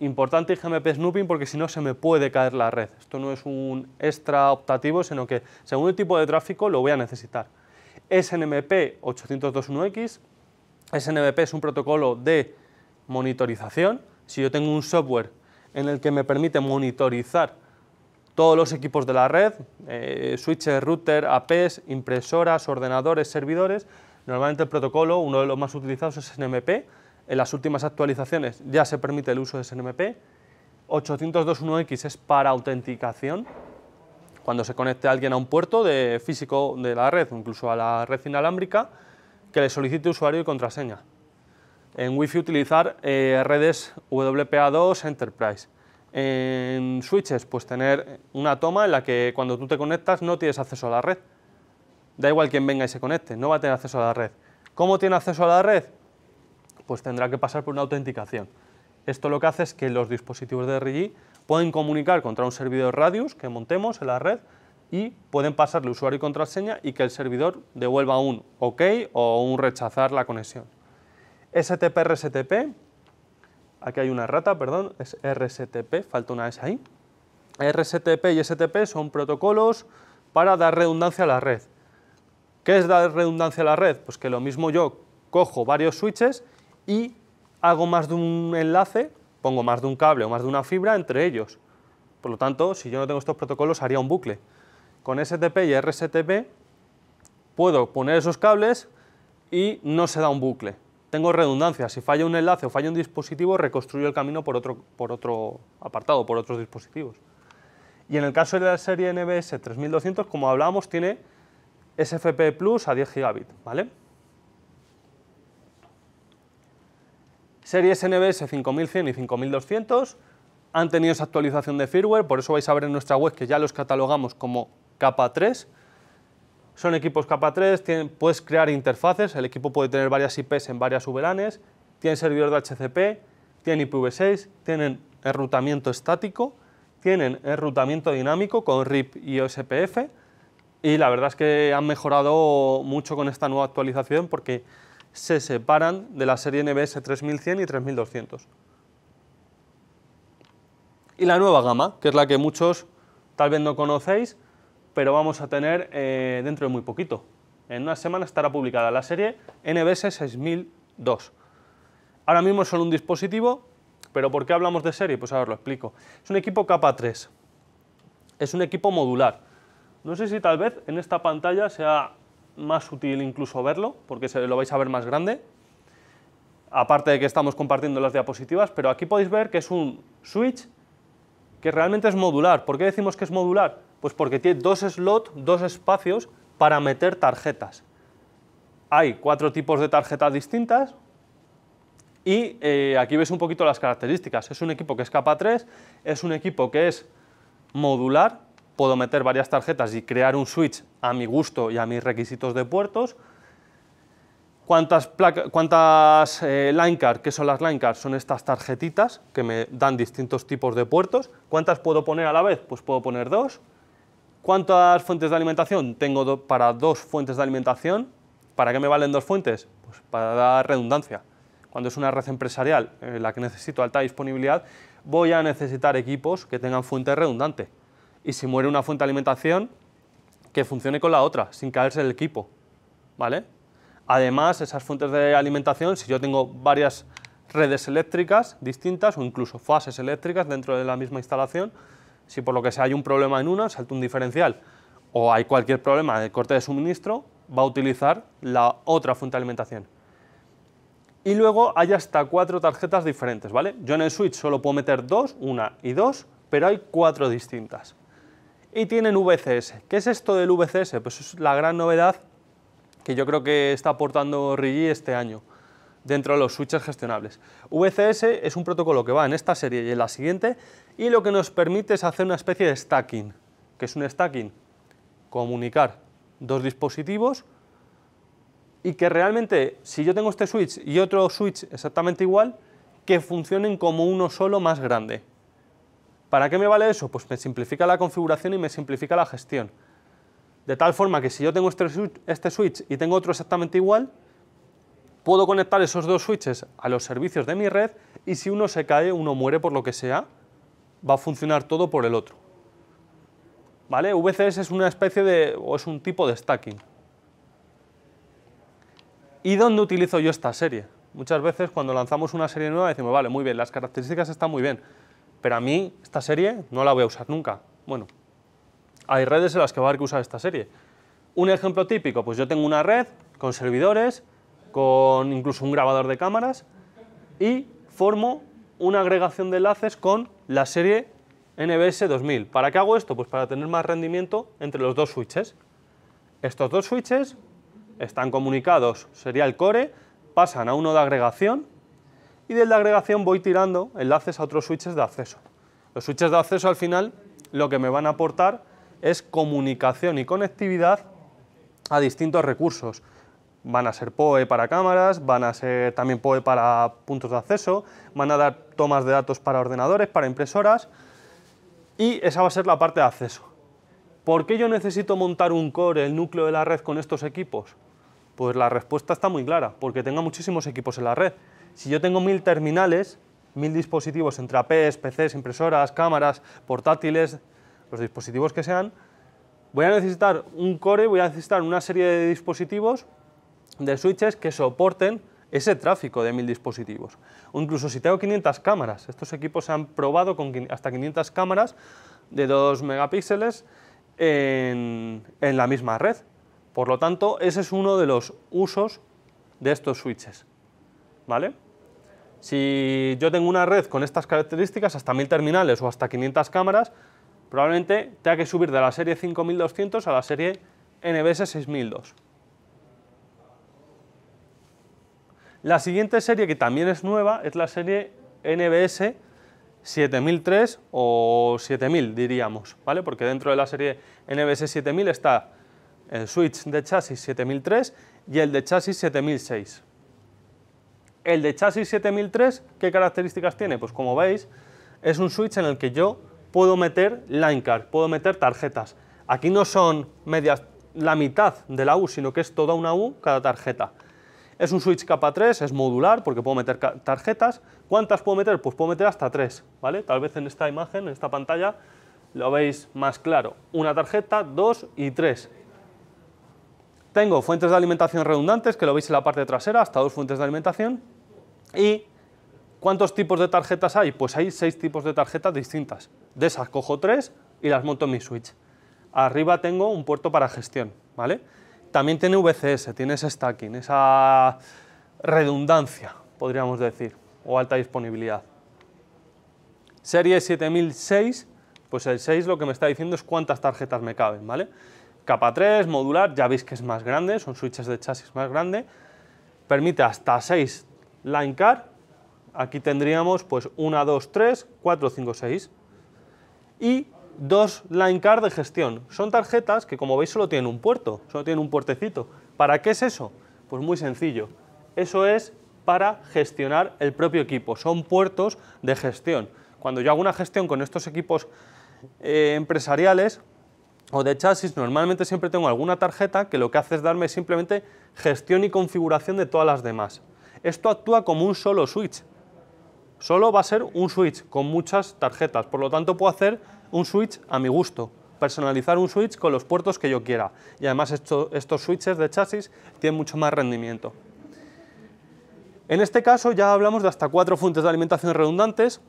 Importante IGMP snooping porque si no se me puede caer la red. Esto no es un extra optativo, sino que según el tipo de tráfico lo voy a necesitar. SNMP 802.1x. SNMP es un protocolo de monitorización. Si yo tengo un software en el que me permite monitorizar todos los equipos de la red, eh, switches, router, APs, impresoras, ordenadores, servidores. Normalmente el protocolo, uno de los más utilizados es SNMP. En las últimas actualizaciones ya se permite el uso de SNMP. 802.1x es para autenticación, cuando se conecte alguien a un puerto de físico de la red, incluso a la red inalámbrica, que le solicite usuario y contraseña. En Wi-Fi utilizar eh, redes WPA2 Enterprise. En switches, pues tener una toma en la que cuando tú te conectas no tienes acceso a la red. Da igual quien venga y se conecte, no va a tener acceso a la red. ¿Cómo tiene acceso a la red? Pues tendrá que pasar por una autenticación. Esto lo que hace es que los dispositivos de RG pueden comunicar contra un servidor Radius que montemos en la red y pueden pasarle usuario y contraseña y que el servidor devuelva un OK o un rechazar la conexión. STP-RSTP aquí hay una rata, perdón, es RSTP, falta una S ahí. RSTP y STP son protocolos para dar redundancia a la red. ¿Qué es dar redundancia a la red? Pues que lo mismo yo cojo varios switches y hago más de un enlace, pongo más de un cable o más de una fibra entre ellos. Por lo tanto, si yo no tengo estos protocolos, haría un bucle. Con STP y RSTP puedo poner esos cables y no se da un bucle tengo redundancia. Si falla un enlace o falla un dispositivo, reconstruyo el camino por otro, apartado, por otros dispositivos. Y en el caso de la serie NBS 3200, como hablábamos, tiene SFP Plus a 10 gigabit, ¿vale? Series NBS 5100 y 5200 han tenido esa actualización de firmware, por eso vais a ver en nuestra web que ya los catalogamos como capa 3, son equipos capa 3, puedes crear interfaces, el equipo puede tener varias IPs en varias VLANs, tienen servidor de HCP, tienen IPv6, tienen enrutamiento estático, tienen enrutamiento dinámico con RIP y OSPF, y la verdad es que han mejorado mucho con esta nueva actualización porque se separan de la serie NBS 3100 y 3200. Y la nueva gama, que es la que muchos tal vez no conocéis, pero vamos a tener eh, dentro de muy poquito. En una semana estará publicada la serie NBS 6002. Ahora mismo es solo un dispositivo, pero ¿por qué hablamos de serie? Pues ahora lo explico. Es un equipo k 3. Es un equipo modular. No sé si tal vez en esta pantalla sea más útil incluso verlo, porque se lo vais a ver más grande. Aparte de que estamos compartiendo las diapositivas, pero aquí podéis ver que es un switch que realmente es modular. ¿Por qué decimos que es modular? Pues porque tiene dos slots, dos espacios para meter tarjetas. Hay cuatro tipos de tarjetas distintas y eh, aquí ves un poquito las características. Es un equipo que es capa 3, es un equipo que es modular, puedo meter varias tarjetas y crear un switch a mi gusto y a mis requisitos de puertos. ¿Cuántas, eh, line qué son las line cards? Son estas tarjetitas que me dan distintos tipos de puertos. ¿Cuántas puedo poner a la vez? Pues puedo poner dos. ¿Cuántas fuentes de alimentación? Tengo para dos fuentes de alimentación. ¿Para qué me valen dos fuentes? Pues para dar redundancia. Cuando es una red empresarial en la que necesito alta disponibilidad, voy a necesitar equipos que tengan fuente redundante. Y si muere una fuente de alimentación, que funcione con la otra, sin caerse el equipo. ¿Vale? Además, esas fuentes de alimentación, si yo tengo varias redes eléctricas distintas o incluso fases eléctricas dentro de la misma instalación, si por lo que sea hay un problema en una, salta un diferencial, o hay cualquier problema de corte de suministro, va a utilizar la otra fuente de alimentación. Y luego hay hasta cuatro tarjetas diferentes, ¿vale? Yo en el switch solo puedo meter dos, una y dos, pero hay cuatro distintas. Y tienen VCS. ¿Qué es esto del VCS? Pues es la gran novedad que yo creo que está aportando Rigi este año dentro de los switches gestionables. VCS es un protocolo que va en esta serie y en la siguiente y lo que nos permite es hacer una especie de stacking. que es un stacking? Comunicar dos dispositivos y que realmente, si yo tengo este switch y otro switch exactamente igual, que funcionen como uno solo más grande. ¿Para qué me vale eso? Pues me simplifica la configuración y me simplifica la gestión. De tal forma que si yo tengo este switch este y tengo otro exactamente igual, Puedo conectar esos dos switches a los servicios de mi red y si uno se cae, uno muere por lo que sea, va a funcionar todo por el otro. ¿Vale? VCS es una especie de, o es un tipo de stacking. ¿Y dónde utilizo yo esta serie? Muchas veces cuando lanzamos una serie nueva decimos, vale, muy bien, las características están muy bien, pero a mí esta serie no la voy a usar nunca. Bueno, hay redes en las que va a haber que usar esta serie. Un ejemplo típico, pues yo tengo una red con servidores con incluso un grabador de cámaras y formo una agregación de enlaces con la serie NBS 2000. ¿Para qué hago esto? Pues para tener más rendimiento entre los dos switches. Estos dos switches están comunicados, sería el core, pasan a uno de agregación y del la agregación voy tirando enlaces a otros switches de acceso. Los switches de acceso al final lo que me van a aportar es comunicación y conectividad a distintos recursos. Van a ser POE para cámaras, van a ser también POE para puntos de acceso, van a dar tomas de datos para ordenadores, para impresoras y esa va a ser la parte de acceso. ¿Por qué yo necesito montar un core, el núcleo de la red con estos equipos? Pues la respuesta está muy clara, porque tengo muchísimos equipos en la red. Si yo tengo mil terminales, mil dispositivos entre APs, PCs, impresoras, cámaras, portátiles, los dispositivos que sean, voy a necesitar un core, voy a necesitar una serie de dispositivos de switches que soporten ese tráfico de 1000 dispositivos. O incluso si tengo 500 cámaras, estos equipos se han probado con hasta 500 cámaras de 2 megapíxeles en, la misma red. Por lo tanto, ese es uno de los usos de estos switches. ¿Vale? Si yo tengo una red con estas características, hasta 1000 terminales o hasta 500 cámaras, probablemente tenga que subir de la serie 5200 a la serie NBS 6002. La siguiente serie, que también es nueva, es la serie NBS 7003 o 7000, diríamos, ¿vale? Porque dentro de la serie NBS 7000 está el switch de chasis 7003 y el de chasis 7006. El de chasis 7003, ¿qué características tiene? Pues como veis, es un switch en el que yo puedo meter line card, puedo meter tarjetas. Aquí no son medias la mitad de la U, sino que es toda una U cada tarjeta. Es un switch capa 3, es modular porque puedo meter tarjetas. ¿Cuántas puedo meter? Pues puedo meter hasta 3, ¿vale? Tal vez en esta imagen, en esta pantalla, lo veis más claro. Una tarjeta, dos y tres. Tengo fuentes de alimentación redundantes, que lo veis en la parte trasera, hasta dos fuentes de alimentación. ¿Y cuántos tipos de tarjetas hay? Pues hay seis tipos de tarjetas distintas. De esas cojo tres y las monto en mi switch. Arriba tengo un puerto para gestión, ¿vale? También tiene VCS, tiene ese stacking, esa redundancia, podríamos decir, o alta disponibilidad. Serie 7006, pues el 6 lo que me está diciendo es cuántas tarjetas me caben, ¿vale? Capa 3, modular, ya veis que es más grande, son switches de chasis más grande. Permite hasta 6 line car. Aquí tendríamos pues 1, 2, 3, 4, 5, 6. Y dos line card de gestión. Son tarjetas que, como veis, solo tienen un puerto, solo tienen un puertecito. ¿Para qué es eso? Pues muy sencillo. Eso es para gestionar el propio equipo. Son puertos de gestión. Cuando yo hago una gestión con estos equipos eh, empresariales o de chasis, normalmente siempre tengo alguna tarjeta que lo que hace es darme simplemente gestión y configuración de todas las demás. Esto actúa como un solo switch. Solo va a ser un switch con muchas tarjetas. Por lo tanto, puedo hacer un switch a mi gusto, personalizar un switch con los puertos que yo quiera. Y además estos switches de chasis tienen mucho más rendimiento. En este caso ya hablamos de hasta cuatro fuentes de alimentación redundantes,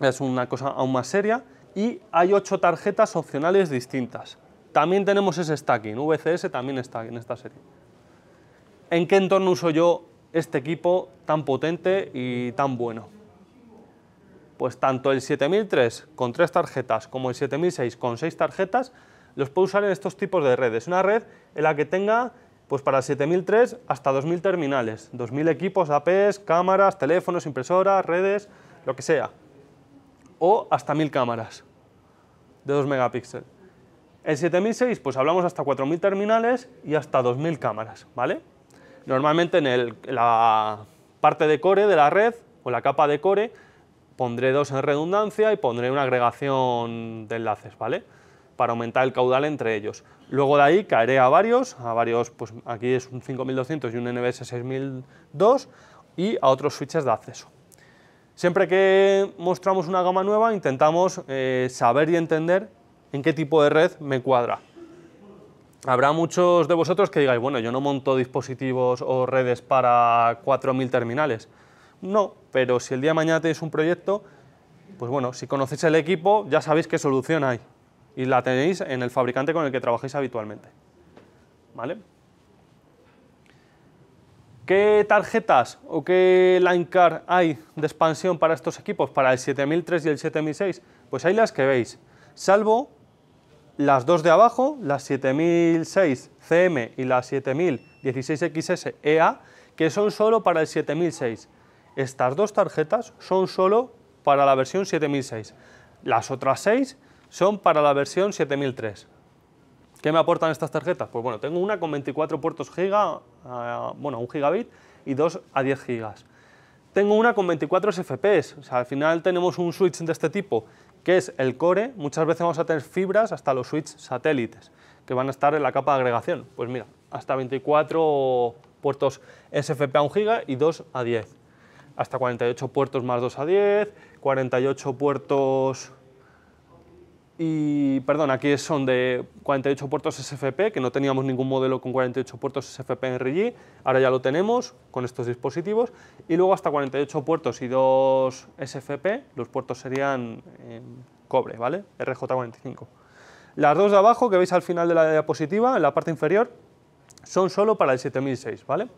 es una cosa aún más seria, y hay ocho tarjetas opcionales distintas. También tenemos ese stacking, VCS también está en esta serie. ¿En qué entorno uso yo este equipo tan potente y tan bueno? Pues tanto el 7003 con tres tarjetas como el 7006 con seis tarjetas los puedo usar en estos tipos de redes. Una red en la que tenga pues para el 7003 hasta 2000 terminales, 2000 equipos, APs, cámaras, teléfonos, impresoras, redes, lo que sea. O hasta 1000 cámaras de 2 megapíxeles. El 7006 pues hablamos hasta 4000 terminales y hasta 2000 cámaras, ¿vale? Normalmente en la parte de core de la red o la capa de core pondré dos en redundancia y pondré una agregación de enlaces, ¿vale? Para aumentar el caudal entre ellos. Luego de ahí caeré a varios, a varios, pues aquí es un 5200 y un NBS 6002 y a otros switches de acceso. Siempre que mostramos una gama nueva intentamos eh, saber y entender en qué tipo de red me cuadra. Habrá muchos de vosotros que digáis, bueno, yo no monto dispositivos o redes para 4.000 terminales. No, pero si el día de mañana tenéis un proyecto, pues bueno, si conocéis el equipo, ya sabéis qué solución hay y la tenéis en el fabricante con el que trabajáis habitualmente. ¿Vale? ¿Qué tarjetas o qué line card hay de expansión para estos equipos? Para el 7003 y el 7006. Pues hay las que veis, salvo las dos de abajo, las 7006 CM y las 7016 XS EA, que son solo para el 7006. Estas dos tarjetas son solo para la versión 7006. Las otras seis son para la versión 7003. ¿Qué me aportan estas tarjetas? Pues bueno, tengo una con 24 puertos giga, ah, bueno, un gigabit, y dos a 10 gigas. Tengo una con 24 SFPs, o sea, al final tenemos un switch de este tipo, que es el core, muchas veces vamos a tener fibras hasta los switches satélites, que van a estar en la capa de agregación. Pues mira, hasta 24 puertos SFP a 1 giga y 2 a 10 hasta 48 puertos más 2 a 10, 48 puertos y, perdón, aquí son de 48 puertos SFP, que no teníamos ningún modelo con 48 puertos SFP en RIGI, ahora ya lo tenemos con estos dispositivos, y luego hasta 48 puertos y 2 SFP, los puertos serían cobre, ¿vale? RJ45. Las dos de abajo que veis al final de la diapositiva, en la parte inferior, son solo para el 7006, ¿vale?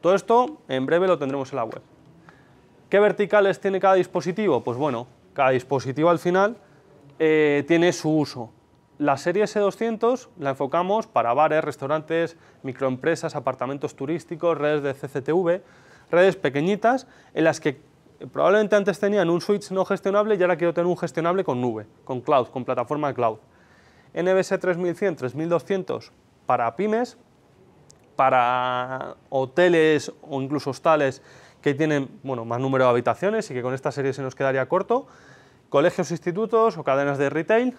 Todo esto en breve lo tendremos en la web. ¿Qué verticales tiene cada dispositivo? Pues bueno, cada dispositivo al final eh, tiene su uso. La serie S200 la enfocamos para bares, restaurantes, microempresas, apartamentos turísticos, redes de CCTV, redes pequeñitas en las que probablemente antes tenían un switch no gestionable y ahora quiero tener un gestionable con nube, con cloud, con plataforma cloud. NBS 3100, 3200 para pymes, para hoteles o incluso hostales que tienen bueno, más número de habitaciones y que con esta serie se nos quedaría corto, colegios, institutos o cadenas de retail.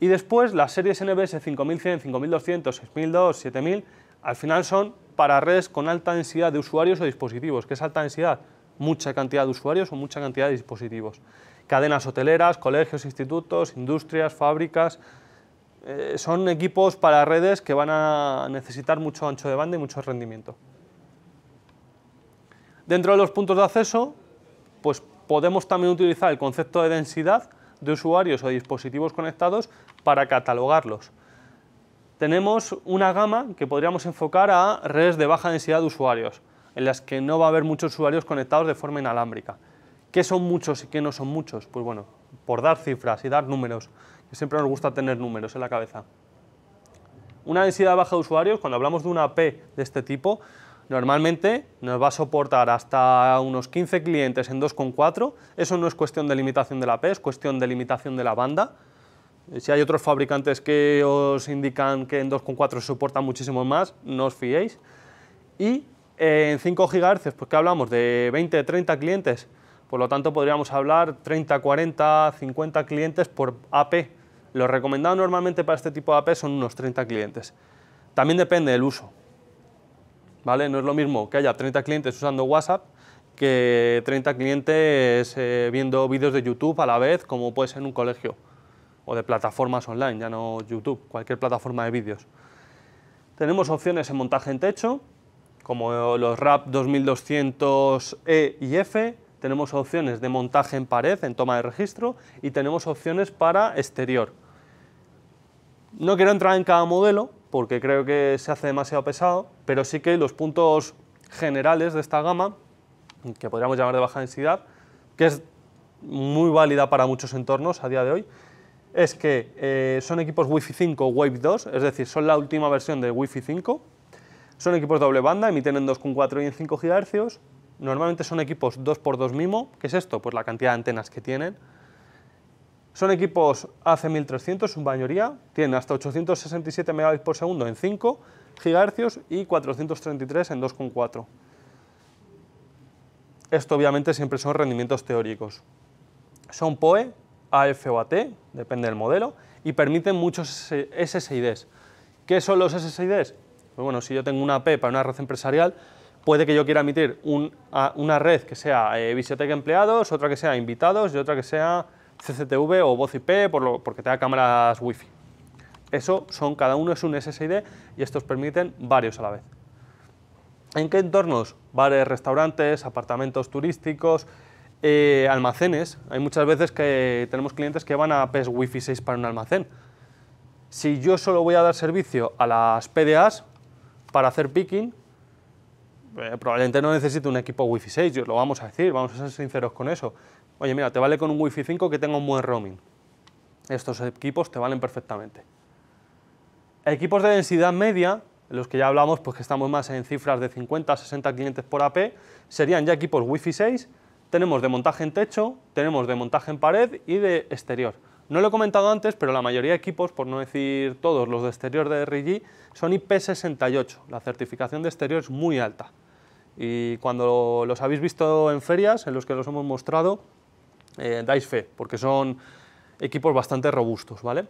Y después las series NBS 5100, 5200, 6002, 7000, al final son para redes con alta densidad de usuarios o dispositivos. ¿Qué es alta densidad? Mucha cantidad de usuarios o mucha cantidad de dispositivos. Cadenas hoteleras, colegios, institutos, industrias, fábricas, eh, son equipos para redes que van a necesitar mucho ancho de banda y mucho rendimiento. Dentro de los puntos de acceso, pues podemos también utilizar el concepto de densidad de usuarios o dispositivos conectados para catalogarlos. Tenemos una gama que podríamos enfocar a redes de baja densidad de usuarios, en las que no va a haber muchos usuarios conectados de forma inalámbrica. ¿Qué son muchos y qué no son muchos? Pues bueno, por dar cifras y dar números, Siempre nos gusta tener números en la cabeza. Una densidad baja de usuarios, cuando hablamos de una AP de este tipo, normalmente nos va a soportar hasta unos 15 clientes en 2,4. Eso no es cuestión de limitación de la P, es cuestión de limitación de la banda. Eh, si hay otros fabricantes que os indican que en 2,4 se soportan muchísimo más, no os fiéis. Y eh, en 5 GHz, pues que hablamos de 20, 30 clientes, por lo tanto podríamos hablar 30, 40, 50 clientes por AP. Lo recomendado normalmente para este tipo de AP son unos 30 clientes. También depende del uso. ¿Vale? No es lo mismo que haya 30 clientes usando WhatsApp que 30 clientes eh, viendo vídeos de YouTube a la vez, como puede ser en un colegio, o de plataformas online, ya no YouTube, cualquier plataforma de vídeos. Tenemos opciones en montaje en techo, como los RAP 2200E y F, tenemos opciones de montaje en pared, en toma de registro, y tenemos opciones para exterior, no quiero entrar en cada modelo porque creo que se hace demasiado pesado, pero sí que los puntos generales de esta gama, que podríamos llamar de baja densidad, que es muy válida para muchos entornos a día de hoy, es que eh, son equipos Wi-Fi 5 Wave 2, es decir, son la última versión de Wi-Fi 5, son equipos doble banda, emiten en 2,4 y en 5 GHz, normalmente son equipos 2x2 MIMO, ¿qué es esto? Pues la cantidad de antenas que tienen, son equipos AC1300, su mayoría, tienen hasta 867 megabits por segundo en 5 GHz y 433 en 2,4. Esto obviamente siempre son rendimientos teóricos. Son PoE, AF o e, AT, depende del modelo, y permiten muchos SSIDs. ¿Qué son los SSIDs? Pues bueno, si yo tengo una AP para una red empresarial, puede que yo quiera emitir una red que sea eh, empleados, otra que sea invitados y otra que sea CCTV o voz IP por lo, porque tenga cámaras Wi-Fi. Eso son, cada uno es un SSID y estos permiten varios a la vez. ¿En qué entornos? Bares, restaurantes, apartamentos turísticos, eh, almacenes. Hay muchas veces que tenemos clientes que van a PES Wi-Fi 6 para un almacén. Si yo solo voy a dar servicio a las PDAs para hacer picking, eh, probablemente no necesite un equipo Wi-Fi 6, lo vamos a decir, vamos a ser sinceros con eso. Oye, mira, te vale con un Wi-Fi 5 que tenga un buen roaming. Estos equipos te valen perfectamente. Equipos de densidad media, los que ya hablamos, pues que estamos más en cifras de 50 60 clientes por AP, serían ya equipos Wi-Fi 6, tenemos de montaje en techo, tenemos de montaje en pared y de exterior. No lo he comentado antes, pero la mayoría de equipos, por no decir todos los de exterior de RG, son IP68. La certificación de exterior es muy alta. Y cuando los habéis visto en ferias, en los que los hemos mostrado, eh, dais fe, porque son equipos bastante robustos, ¿vale?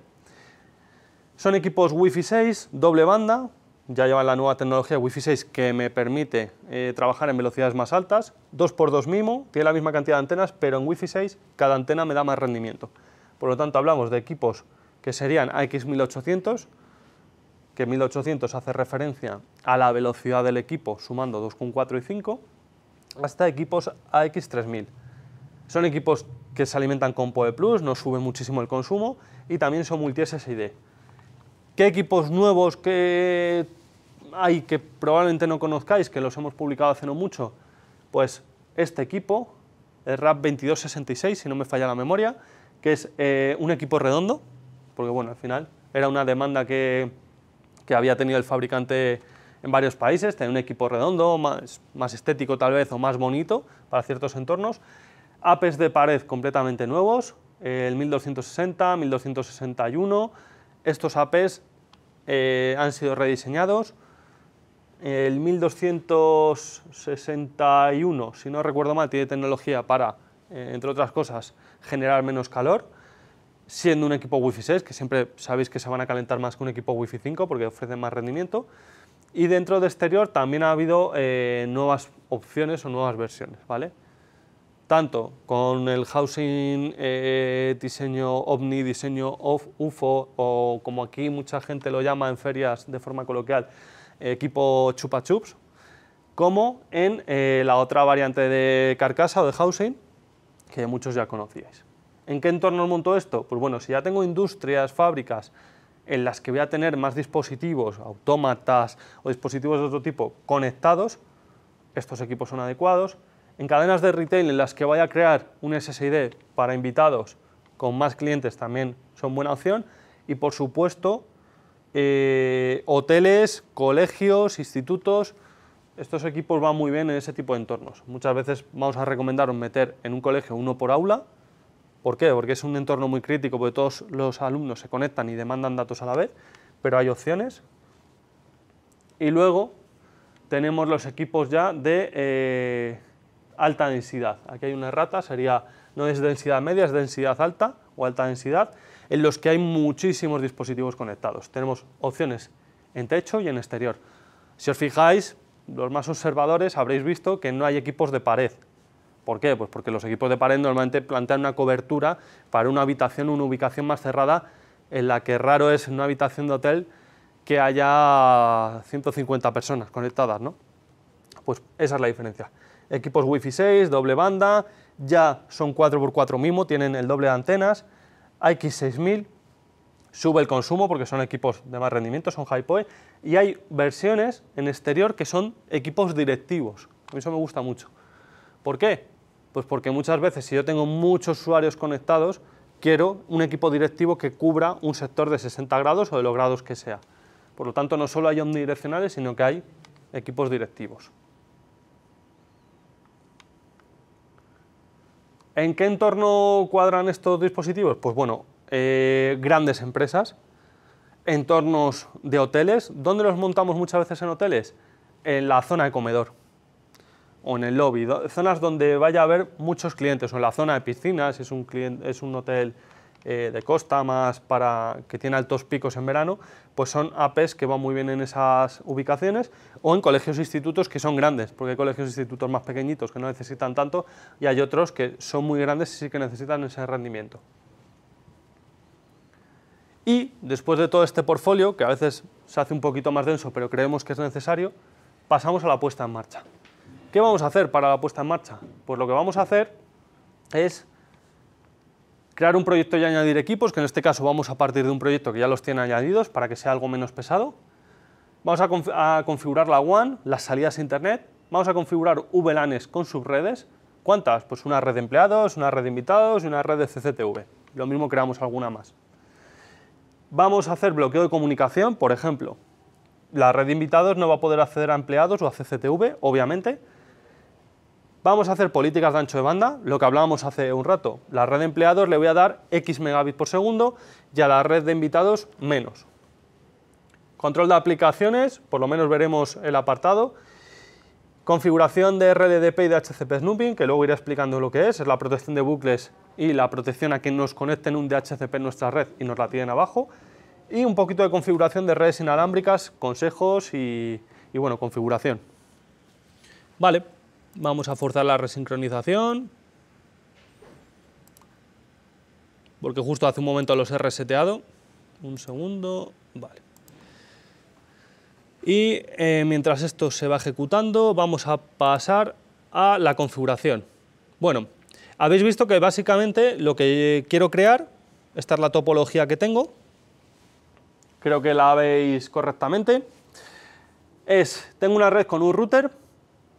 Son equipos Wi-Fi 6, doble banda, ya llevan la nueva tecnología Wi-Fi 6 que me permite eh, trabajar en velocidades más altas, 2x2 MIMO, tiene la misma cantidad de antenas, pero en Wi-Fi 6 cada antena me da más rendimiento. Por lo tanto, hablamos de equipos que serían AX1800, que 1800 hace referencia a la velocidad del equipo sumando 2,4 y 5, hasta equipos AX3000, son equipos que se alimentan con PoE Plus, no sube muchísimo el consumo y también son multi-SSID. ¿Qué equipos nuevos que hay que probablemente no conozcáis, que los hemos publicado hace no mucho? Pues este equipo, el RAP 2266, si no me falla la memoria, que es eh, un equipo redondo, porque bueno, al final era una demanda que, que había tenido el fabricante en varios países, tener un equipo redondo, más, más, estético tal vez o más bonito para ciertos entornos, Apes de pared completamente nuevos, el 1260, 1261. Estos APs eh, han sido rediseñados. El 1261, si no recuerdo mal, tiene tecnología para, eh, entre otras cosas, generar menos calor, siendo un equipo Wi-Fi 6, que siempre sabéis que se van a calentar más que un equipo Wi-Fi 5 porque ofrece más rendimiento. Y dentro de exterior también ha habido eh, nuevas opciones o nuevas versiones, ¿vale? tanto con el housing, eh, diseño ovni, diseño of UFO, o como aquí mucha gente lo llama en ferias de forma coloquial, equipo chupa chups, como en eh, la otra variante de carcasa o de housing, que muchos ya conocíais. ¿En qué entorno monto esto? Pues bueno, si ya tengo industrias, fábricas, en las que voy a tener más dispositivos, autómatas o dispositivos de otro tipo conectados, estos equipos son adecuados, en cadenas de retail en las que vaya a crear un SSID para invitados con más clientes también son buena opción. Y por supuesto, eh, hoteles, colegios, institutos, estos equipos van muy bien en ese tipo de entornos. Muchas veces vamos a recomendaros meter en un colegio uno por aula. ¿Por qué? Porque es un entorno muy crítico, porque todos los alumnos se conectan y demandan datos a la vez, pero hay opciones. Y luego tenemos los equipos ya de... Eh, alta densidad. Aquí hay una rata, sería no es densidad media, es densidad alta o alta densidad, en los que hay muchísimos dispositivos conectados. Tenemos opciones en techo y en exterior. Si os fijáis, los más observadores habréis visto que no hay equipos de pared. ¿Por qué? Pues porque los equipos de pared normalmente plantean una cobertura para una habitación, una ubicación más cerrada, en la que raro es en una habitación de hotel que haya 150 personas conectadas, ¿no? Pues esa es la diferencia equipos Wi-Fi 6, doble banda, ya son 4x4 mismo tienen el doble de antenas, AX6000, sube el consumo porque son equipos de más rendimiento, son high Hi-PoE, y hay versiones en exterior que son equipos directivos. A mí eso me gusta mucho. ¿Por qué? Pues porque muchas veces si yo tengo muchos usuarios conectados, quiero un equipo directivo que cubra un sector de 60 grados o de los grados que sea. Por lo tanto, no solo hay omnidireccionales, sino que hay equipos directivos. ¿En qué entorno cuadran estos dispositivos? Pues bueno, eh, grandes empresas, entornos de hoteles. ¿Dónde los montamos muchas veces en hoteles? En la zona de comedor o en el lobby, zonas donde vaya a haber muchos clientes, o en la zona de piscinas, si es un, cliente, es un hotel eh, de costa, más para que tiene altos picos en verano, pues son APs que van muy bien en esas ubicaciones o en colegios e institutos que son grandes, porque hay colegios e institutos más pequeñitos que no necesitan tanto y hay otros que son muy grandes y sí que necesitan ese rendimiento. Y después de todo este portfolio, que a veces se hace un poquito más denso, pero creemos que es necesario, pasamos a la puesta en marcha. ¿Qué vamos a hacer para la puesta en marcha? Pues lo que vamos a hacer es crear un proyecto y añadir equipos, que en este caso vamos a partir de un proyecto que ya los tiene añadidos para que sea algo menos pesado. Vamos a, configurar la WAN, las salidas a internet, vamos a configurar VLANs con subredes. ¿Cuántas? Pues una red de empleados, una red de invitados y una red de CCTV. Lo mismo creamos alguna más. Vamos a hacer bloqueo de comunicación, por ejemplo. La red de invitados no va a poder acceder a empleados o a CCTV, obviamente, Vamos a hacer políticas de ancho de banda, lo que hablábamos hace un rato. La red de empleados le voy a dar X megabits por segundo y a la red de invitados menos. Control de aplicaciones, por lo menos veremos el apartado. Configuración de RDDP y de HCP snooping, que luego iré explicando lo que es, es la protección de bucles y la protección a que nos conecten un DHCP en nuestra red y nos la tiren abajo. Y un poquito de configuración de redes inalámbricas, consejos y, y bueno, configuración. Vale. Vamos a forzar la resincronización. Porque justo hace un momento los he reseteado. Un segundo, vale. Y eh, mientras esto se va ejecutando, vamos a pasar a la configuración. Bueno, habéis visto que básicamente lo que quiero crear, esta es la topología que tengo, creo que la veis correctamente, es, tengo una red con un router,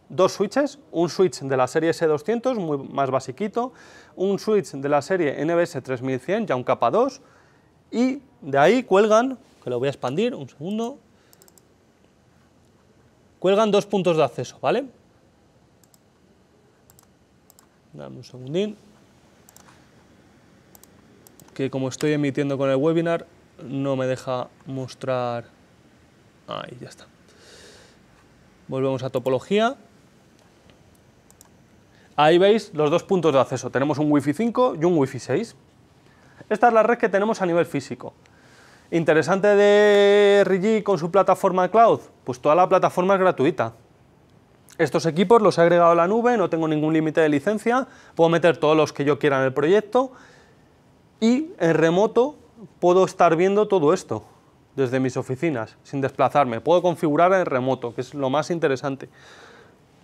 dos switches, un switch de la serie S200, muy más basiquito, un switch de la serie NBS 3100, ya un capa 2, y de ahí cuelgan, que lo voy a expandir, un segundo, cuelgan dos puntos de acceso, ¿vale? Dame un segundín, que como estoy emitiendo con el webinar, no me deja mostrar... Ahí, ya está. Volvemos a topología. Ahí veis los dos puntos de acceso. Tenemos un Wi-Fi 5 y un Wi-Fi 6. Esta es la red que tenemos a nivel físico. Interesante de Rigi con su plataforma cloud, pues toda la plataforma es gratuita. Estos equipos los he agregado a la nube, no tengo ningún límite de licencia, puedo meter todos los que yo quiera en el proyecto y en remoto puedo estar viendo todo esto desde mis oficinas, sin desplazarme. Puedo configurar en remoto, que es lo más interesante,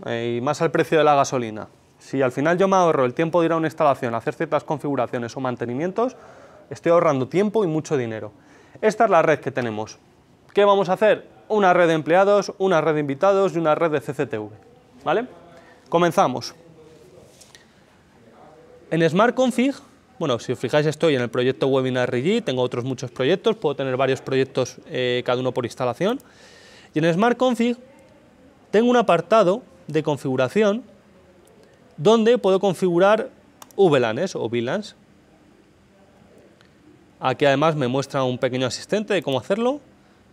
eh, y más al precio de la gasolina. Si al final yo me ahorro el tiempo de ir a una instalación, a hacer ciertas configuraciones o mantenimientos, estoy ahorrando tiempo y mucho dinero. Esta es la red que tenemos. ¿Qué vamos a hacer? Una red de empleados, una red de invitados y una red de CCTV. ¿Vale? Comenzamos. En Smart Config, bueno, si os fijáis estoy en el proyecto Webinar Rigi, tengo otros muchos proyectos, puedo tener varios proyectos eh, cada uno por instalación. Y en Smart Config tengo un apartado de configuración ¿Dónde puedo configurar VLANs o VLANs. Aquí además me muestra un pequeño asistente de cómo hacerlo.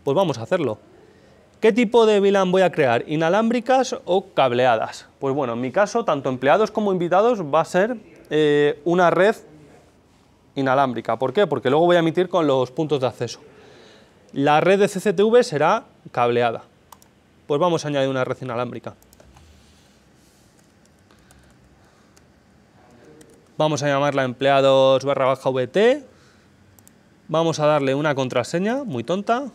Pues vamos a hacerlo. ¿Qué tipo de VLAN voy a crear? ¿Inalámbricas o cableadas? Pues bueno, en mi caso, tanto empleados como invitados va a ser eh, una red inalámbrica. ¿Por qué? Porque luego voy a emitir con los puntos de acceso. La red de CCTV será cableada. Pues vamos a añadir una red inalámbrica. Vamos a llamarla empleados barra baja VT. Vamos a darle una contraseña muy tonta.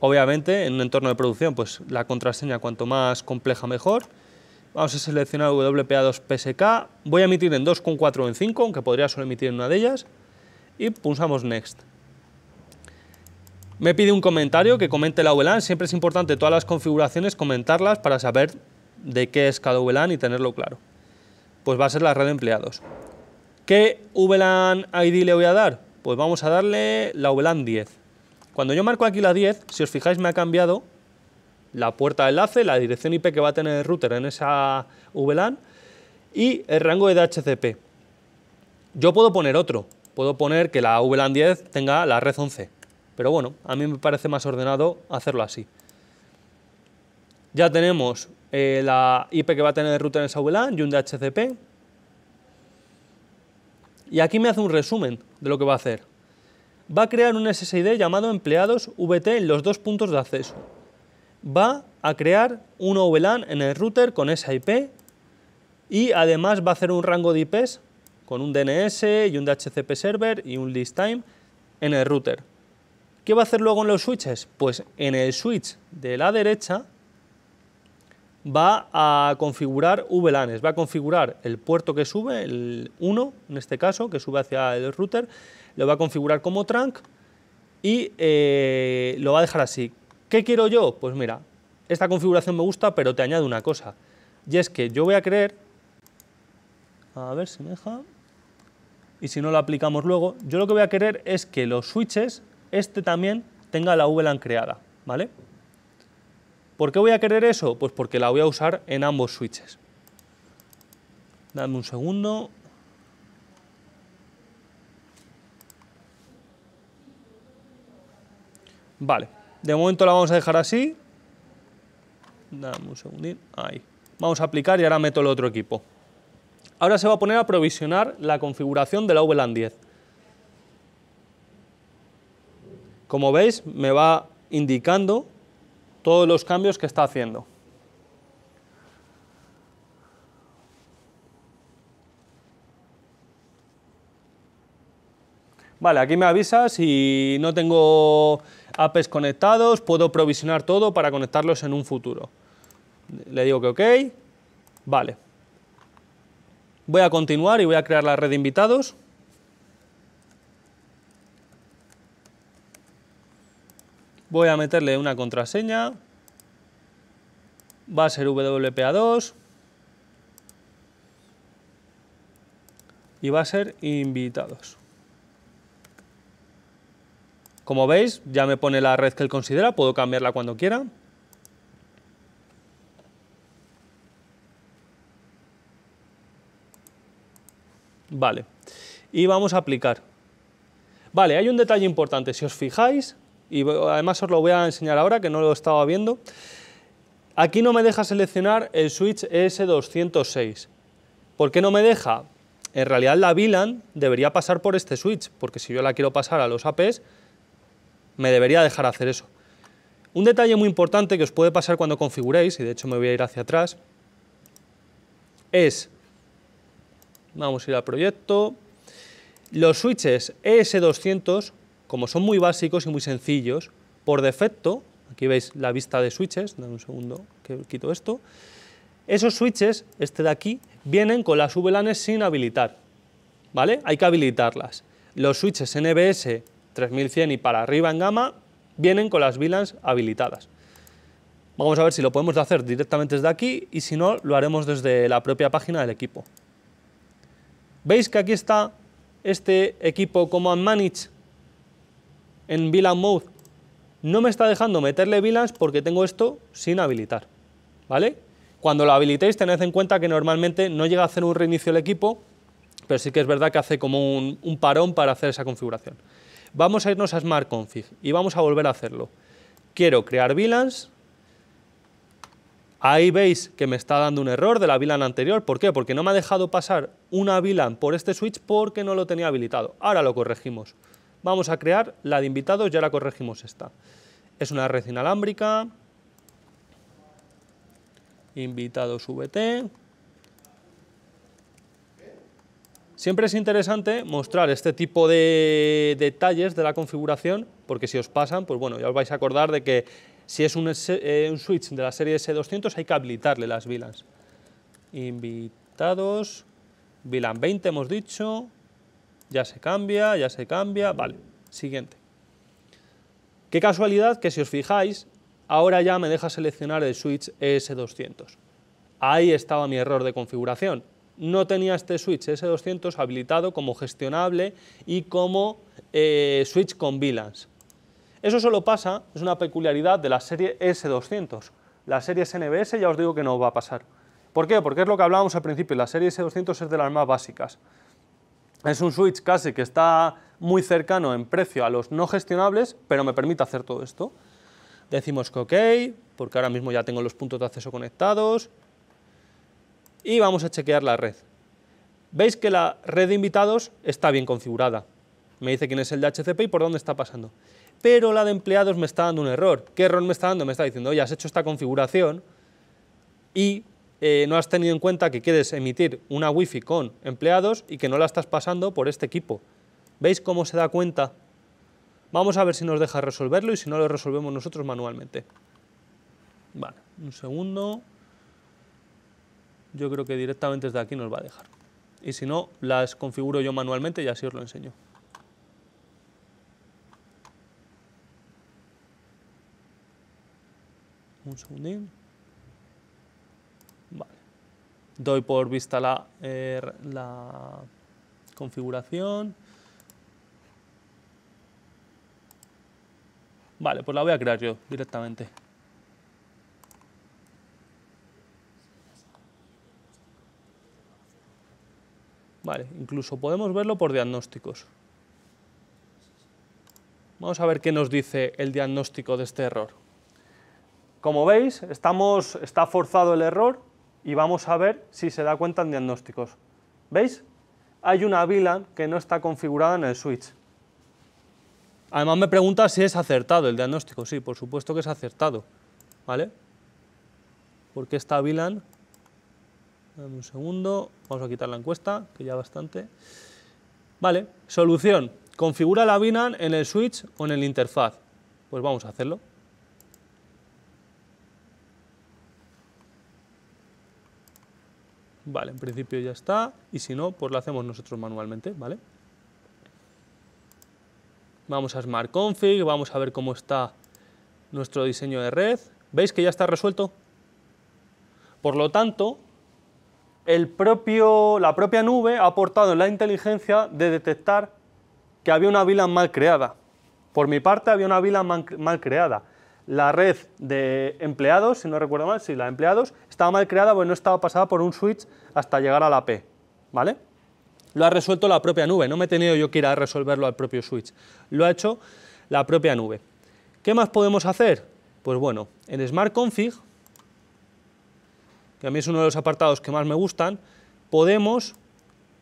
Obviamente, en un entorno de producción, pues la contraseña cuanto más compleja mejor. Vamos a seleccionar WPA2PSK. Voy a emitir en 2.4 o en 5, aunque podría solo emitir en una de ellas. Y pulsamos Next. Me pide un comentario que comente la VLAN. Siempre es importante todas las configuraciones comentarlas para saber de qué es cada VLAN y tenerlo claro. Pues va a ser la red de empleados. ¿Qué VLAN ID le voy a dar? Pues vamos a darle la VLAN 10. Cuando yo marco aquí la 10, si os fijáis me ha cambiado la puerta de enlace, la dirección IP que va a tener el router en esa VLAN y el rango de DHCP. Yo puedo poner otro, puedo poner que la VLAN 10 tenga la red 11, pero bueno, a mí me parece más ordenado hacerlo así. Ya tenemos eh, la IP que va a tener el router en esa VLAN y un DHCP. Y aquí me hace un resumen de lo que va a hacer. Va a crear un SSID llamado empleados VT en los dos puntos de acceso. Va a crear un VLAN en el router con esa IP y además va a hacer un rango de IPs con un DNS y un DHCP server y un list time en el router. ¿Qué va a hacer luego en los switches? Pues en el switch de la derecha va a configurar VLANs, va a configurar el puerto que sube, el 1 en este caso, que sube hacia el router, lo va a configurar como trunk y eh, lo va a dejar así. ¿Qué quiero yo? Pues mira, esta configuración me gusta, pero te añado una cosa, y es que yo voy a querer, a ver si me deja, y si no lo aplicamos luego, yo lo que voy a querer es que los switches, este también, tenga la VLAN creada, ¿vale? ¿Por qué voy a querer eso? Pues porque la voy a usar en ambos switches. Dame un segundo. Vale, de momento la vamos a dejar así. Dame un segundín, ahí. Vamos a aplicar y ahora meto el otro equipo. Ahora se va a poner a provisionar la configuración de la VLAN 10. Como veis, me va indicando todos los cambios que está haciendo. Vale, aquí me avisa si no tengo apps conectados, puedo provisionar todo para conectarlos en un futuro. Le digo que ok, vale. Voy a continuar y voy a crear la red de invitados. Voy a meterle una contraseña. Va a ser WPA2. Y va a ser invitados. Como veis, ya me pone la red que él considera, puedo cambiarla cuando quiera. Vale, y vamos a aplicar. Vale, hay un detalle importante, si os fijáis, y además os lo voy a enseñar ahora que no lo estaba viendo. Aquí no me deja seleccionar el switch ES206. ¿Por qué no me deja? En realidad la VLAN debería pasar por este switch, porque si yo la quiero pasar a los APs, me debería dejar hacer eso. Un detalle muy importante que os puede pasar cuando configuréis, y de hecho me voy a ir hacia atrás, es, vamos a ir al proyecto, los switches ES200 como son muy básicos y muy sencillos, por defecto, aquí veis la vista de switches, dame un segundo que quito esto, esos switches, este de aquí, vienen con las VLANs sin habilitar, ¿vale? Hay que habilitarlas. Los switches NBS 3100 y para arriba en gama vienen con las VLANs habilitadas. Vamos a ver si lo podemos hacer directamente desde aquí y si no, lo haremos desde la propia página del equipo. ¿Veis que aquí está este equipo como Command Manage? en VLAN Mode. No me está dejando meterle VLANs porque tengo esto sin habilitar, ¿vale? Cuando lo habilitéis tened en cuenta que normalmente no llega a hacer un reinicio el equipo, pero sí que es verdad que hace como un, un parón para hacer esa configuración. Vamos a irnos a Smart Config y vamos a volver a hacerlo. Quiero crear VLANs, Ahí veis que me está dando un error de la VLAN anterior. ¿Por qué? Porque no me ha dejado pasar una VLAN por este switch porque no lo tenía habilitado. Ahora lo corregimos vamos a crear la de invitados, ya la corregimos esta. Es una red inalámbrica, invitados VT. Siempre es interesante mostrar este tipo de detalles de la configuración, porque si os pasan, pues bueno, ya os vais a acordar de que si es un, eh, un switch de la serie S200 hay que habilitarle las VLANs. Invitados, VLAN 20 hemos dicho, ya se cambia, ya se cambia, vale, siguiente. Qué casualidad que si os fijáis, ahora ya me deja seleccionar el switch s 200 Ahí estaba mi error de configuración. No tenía este switch s 200 habilitado como gestionable y como eh, switch con VLANs. Eso solo pasa, es una peculiaridad de la serie S200. La serie NBS ya os digo que no va a pasar. ¿Por qué? Porque es lo que hablábamos al principio, la serie S200 es de las más básicas. Es un switch casi que está muy cercano en precio a los no gestionables, pero me permite hacer todo esto. Decimos que OK, porque ahora mismo ya tengo los puntos de acceso conectados. Y vamos a chequear la red. Veis que la red de invitados está bien configurada. Me dice quién es el de HCP y por dónde está pasando. Pero la de empleados me está dando un error. ¿Qué error me está dando? Me está diciendo, oye, has hecho esta configuración y eh, no has tenido en cuenta que quieres emitir una wifi con empleados y que no la estás pasando por este equipo. ¿Veis cómo se da cuenta? Vamos a ver si nos deja resolverlo y si no lo resolvemos nosotros manualmente. Vale, un segundo. Yo creo que directamente desde aquí nos va a dejar. Y si no, las configuro yo manualmente y así os lo enseño. Un segundín. Doy por vista la, eh, la configuración. Vale, pues la voy a crear yo directamente. Vale, incluso podemos verlo por diagnósticos. Vamos a ver qué nos dice el diagnóstico de este error. Como veis, estamos, está forzado el error y vamos a ver si se da cuenta en diagnósticos. ¿Veis? Hay una VLAN que no está configurada en el switch. Además me pregunta si es acertado el diagnóstico. Sí, por supuesto que es acertado. ¿Vale? Porque esta VLAN... Dame un segundo. Vamos a quitar la encuesta, que ya bastante. Vale, solución. Configura la VLAN en el switch o en el interfaz. Pues vamos a hacerlo. Vale, en principio ya está, y si no, pues lo hacemos nosotros manualmente, ¿vale? Vamos a Smart Config, vamos a ver cómo está nuestro diseño de red. ¿Veis que ya está resuelto? Por lo tanto, el la propia nube ha aportado la inteligencia de detectar que había una vila mal creada. Por mi parte había una vila mal creada la red de empleados, si no recuerdo mal, si la de empleados, estaba mal creada porque no estaba pasada por un switch hasta llegar a la P, ¿vale? Lo ha resuelto la propia nube, no me he tenido yo que ir a resolverlo al propio switch, lo ha hecho la propia nube. ¿Qué más podemos hacer? Pues bueno, en Smart Config, que a mí es uno de los apartados que más me gustan, podemos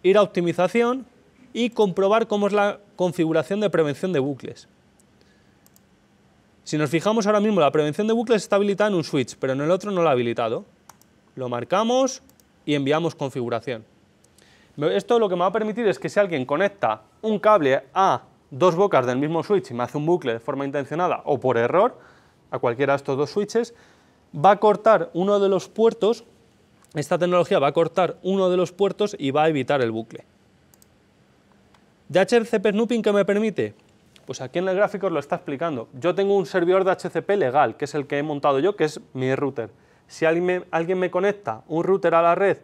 ir a optimización y comprobar cómo es la configuración de prevención de bucles. Si nos fijamos ahora mismo, la prevención de bucles está habilitada en un switch, pero en el otro no la ha habilitado. Lo marcamos y enviamos configuración. Esto lo que me va a permitir es que si alguien conecta un cable a dos bocas del mismo switch y me hace un bucle de forma intencionada o por error, a cualquiera de estos dos switches, va a cortar uno de los puertos, esta tecnología va a cortar uno de los puertos y va a evitar el bucle. DHCP Snooping, ¿qué me permite? Pues aquí en el gráfico os lo está explicando. Yo tengo un servidor de HCP legal, que es el que he montado yo, que es mi router. Si alguien me, conecta un router a la red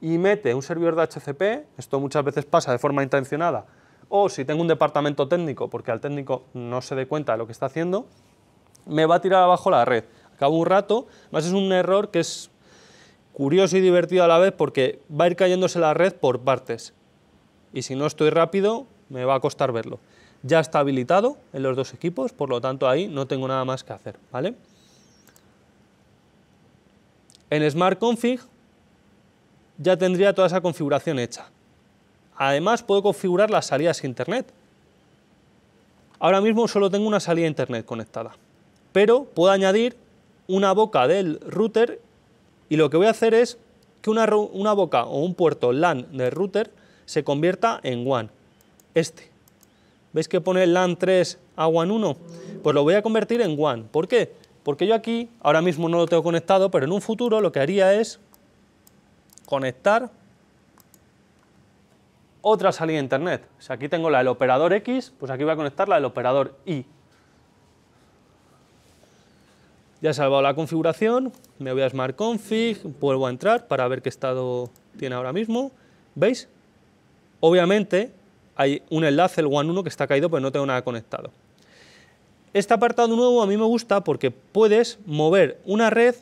y mete un servidor de HCP, esto muchas veces pasa de forma intencionada, o si tengo un departamento técnico, porque al técnico no se dé cuenta de lo que está haciendo, me va a tirar abajo la red. Acabo un rato, más es un error que es curioso y divertido a la vez porque va a ir cayéndose la red por partes. Y si no estoy rápido, me va a costar verlo ya está habilitado en los dos equipos, por lo tanto ahí no tengo nada más que hacer, ¿vale? En Smart Config ya tendría toda esa configuración hecha. Además puedo configurar las salidas internet. Ahora mismo solo tengo una salida internet conectada, pero puedo añadir una boca del router y lo que voy a hacer es que una, una boca o un puerto LAN del router se convierta en WAN, este. ¿Veis que pone LAN 3 a WAN 1? Pues lo voy a convertir en WAN. ¿Por qué? Porque yo aquí, ahora mismo no lo tengo conectado, pero en un futuro lo que haría es conectar otra salida a internet. O sea, aquí tengo la del operador X, pues aquí voy a conectar la del operador Y. Ya he salvado la configuración, me voy a Smart Config, vuelvo a entrar para ver qué estado tiene ahora mismo. ¿Veis? Obviamente, hay un enlace, el one 1, que está caído, pero no tengo nada conectado. Este apartado nuevo a mí me gusta porque puedes mover una red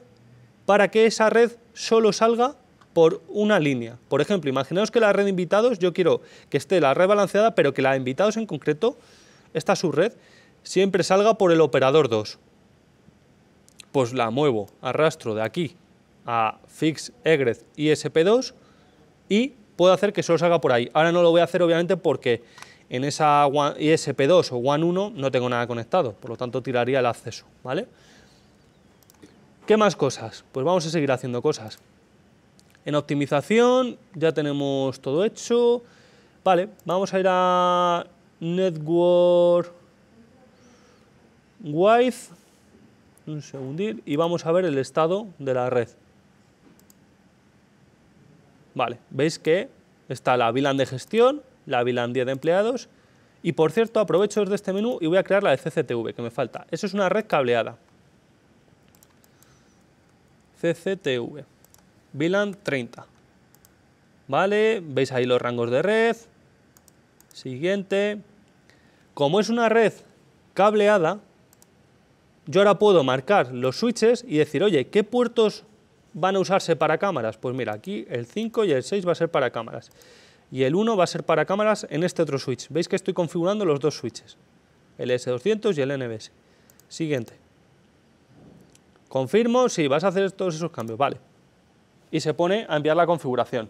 para que esa red solo salga por una línea. Por ejemplo, imaginaos que la red de invitados, yo quiero que esté la red balanceada, pero que la de invitados en concreto, esta subred, siempre salga por el operador 2. Pues la muevo, arrastro de aquí a fix egret isp 2 y puedo hacer que solo salga por ahí. Ahora no lo voy a hacer obviamente porque en esa ISP2 o WAN 1 no tengo nada conectado, por lo tanto tiraría el acceso, ¿vale? ¿Qué más cosas? Pues vamos a seguir haciendo cosas. En optimización ya tenemos todo hecho. Vale, vamos a ir a Network Wide, un segundo y vamos a ver el estado de la red. Vale, veis que está la VLAN de gestión, la VLAN 10 de empleados, y por cierto, aprovecho desde este menú y voy a crear la de CCTV, que me falta. Eso es una red cableada. CCTV, VLAN 30. Vale, veis ahí los rangos de red. Siguiente. Como es una red cableada, yo ahora puedo marcar los switches y decir, oye, ¿qué puertos van a usarse para cámaras. Pues mira, aquí el 5 y el 6 va a ser para cámaras. Y el 1 va a ser para cámaras en este otro switch. Veis que estoy configurando los dos switches. El S200 y el NBS. Siguiente. Confirmo si sí, vas a hacer todos esos cambios. Vale. Y se pone a enviar la configuración.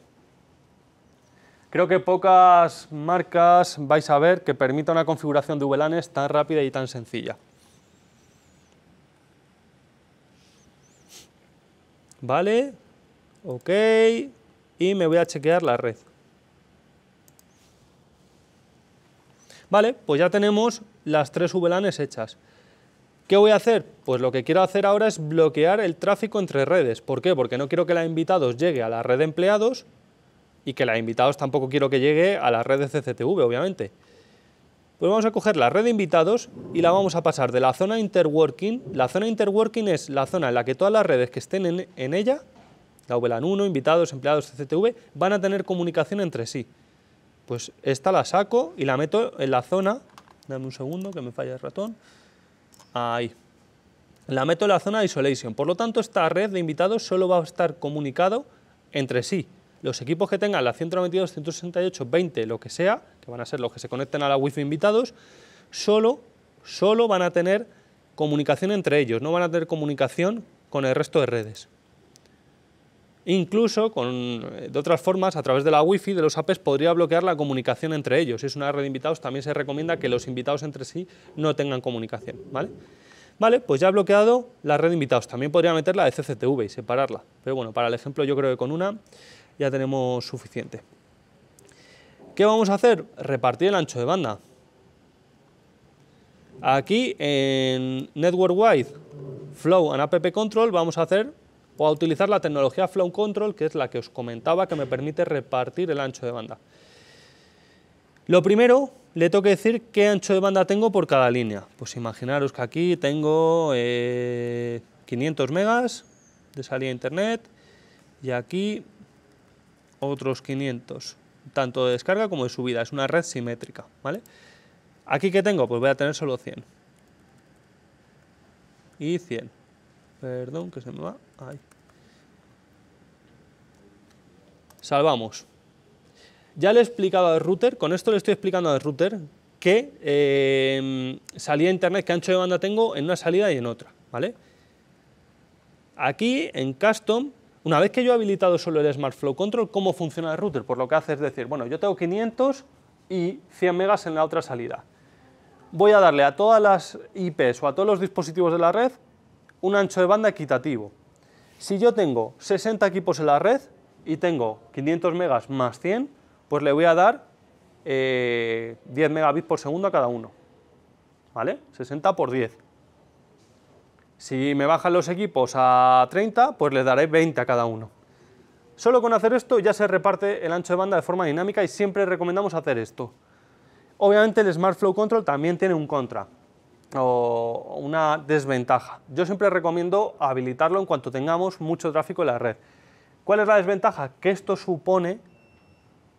Creo que pocas marcas vais a ver que permita una configuración de VLANs tan rápida y tan sencilla. Vale, ok, y me voy a chequear la red. Vale, pues ya tenemos las tres VLANs hechas. ¿Qué voy a hacer? Pues lo que quiero hacer ahora es bloquear el tráfico entre redes. ¿Por qué? Porque no quiero que la invitados llegue a la red de empleados y que la invitados tampoco quiero que llegue a la red de CCTV, obviamente. Pues vamos a coger la red de invitados y la vamos a pasar de la zona interworking. La zona interworking es la zona en la que todas las redes que estén en, ella, la VLAN 1, invitados, empleados, CCTV, van a tener comunicación entre sí. Pues esta la saco y la meto en la zona, dame un segundo que me falla el ratón, ahí. La meto en la zona de isolation, por lo tanto esta red de invitados solo va a estar comunicado entre sí los equipos que tengan la 192, 168, 20, lo que sea, que van a ser los que se conecten a la Wi-Fi invitados, solo, solo van a tener comunicación entre ellos, no van a tener comunicación con el resto de redes. Incluso, con, eh, de otras formas, a través de la Wi-Fi de los apes podría bloquear la comunicación entre ellos. Si es una red de invitados, también se recomienda que los invitados entre sí no tengan comunicación. ¿vale? Vale, pues ya ha bloqueado la red de invitados. También podría meter la de CCTV y separarla. Pero bueno, para el ejemplo yo creo que con una ya tenemos suficiente. ¿Qué vamos a hacer? Repartir el ancho de banda. Aquí en Network Wide, Flow and App Control vamos a hacer o a utilizar la tecnología Flow Control, que es la que os comentaba que me permite repartir el ancho de banda. Lo primero, le tengo que decir qué ancho de banda tengo por cada línea. Pues imaginaros que aquí tengo 500 eh, megas de salida a internet y aquí otros 500, tanto de descarga como de subida, es una red simétrica, ¿vale? Aquí que tengo, pues voy a tener solo 100. Y 100. Perdón, que se me va. Ahí. Salvamos. Ya le he explicado al router, con esto le estoy explicando al router que em, salida de internet, qué ancho de banda tengo en una salida y en otra, ¿vale? Aquí en custom una vez que yo he habilitado solo el Smart Flow Control, ¿cómo funciona el router? Pues lo que hace es decir, bueno, yo tengo 500 y 100 megas en la otra salida. Voy a darle a todas las IPs o a todos los dispositivos de la red un ancho de banda equitativo. Si yo tengo 60 equipos en la red y tengo 500 megas más 100, pues le voy a dar 10 eh, megabits por segundo a cada uno. ¿Vale? 60 por 10. Si me bajan los equipos a 30, pues les daré 20 a cada uno. Solo con hacer esto ya se reparte el ancho de banda de forma dinámica y siempre recomendamos hacer esto. Obviamente el Smart Flow Control también tiene un contra o una desventaja. Yo siempre recomiendo habilitarlo en cuanto tengamos mucho tráfico en la red. ¿Cuál es la desventaja? Que esto supone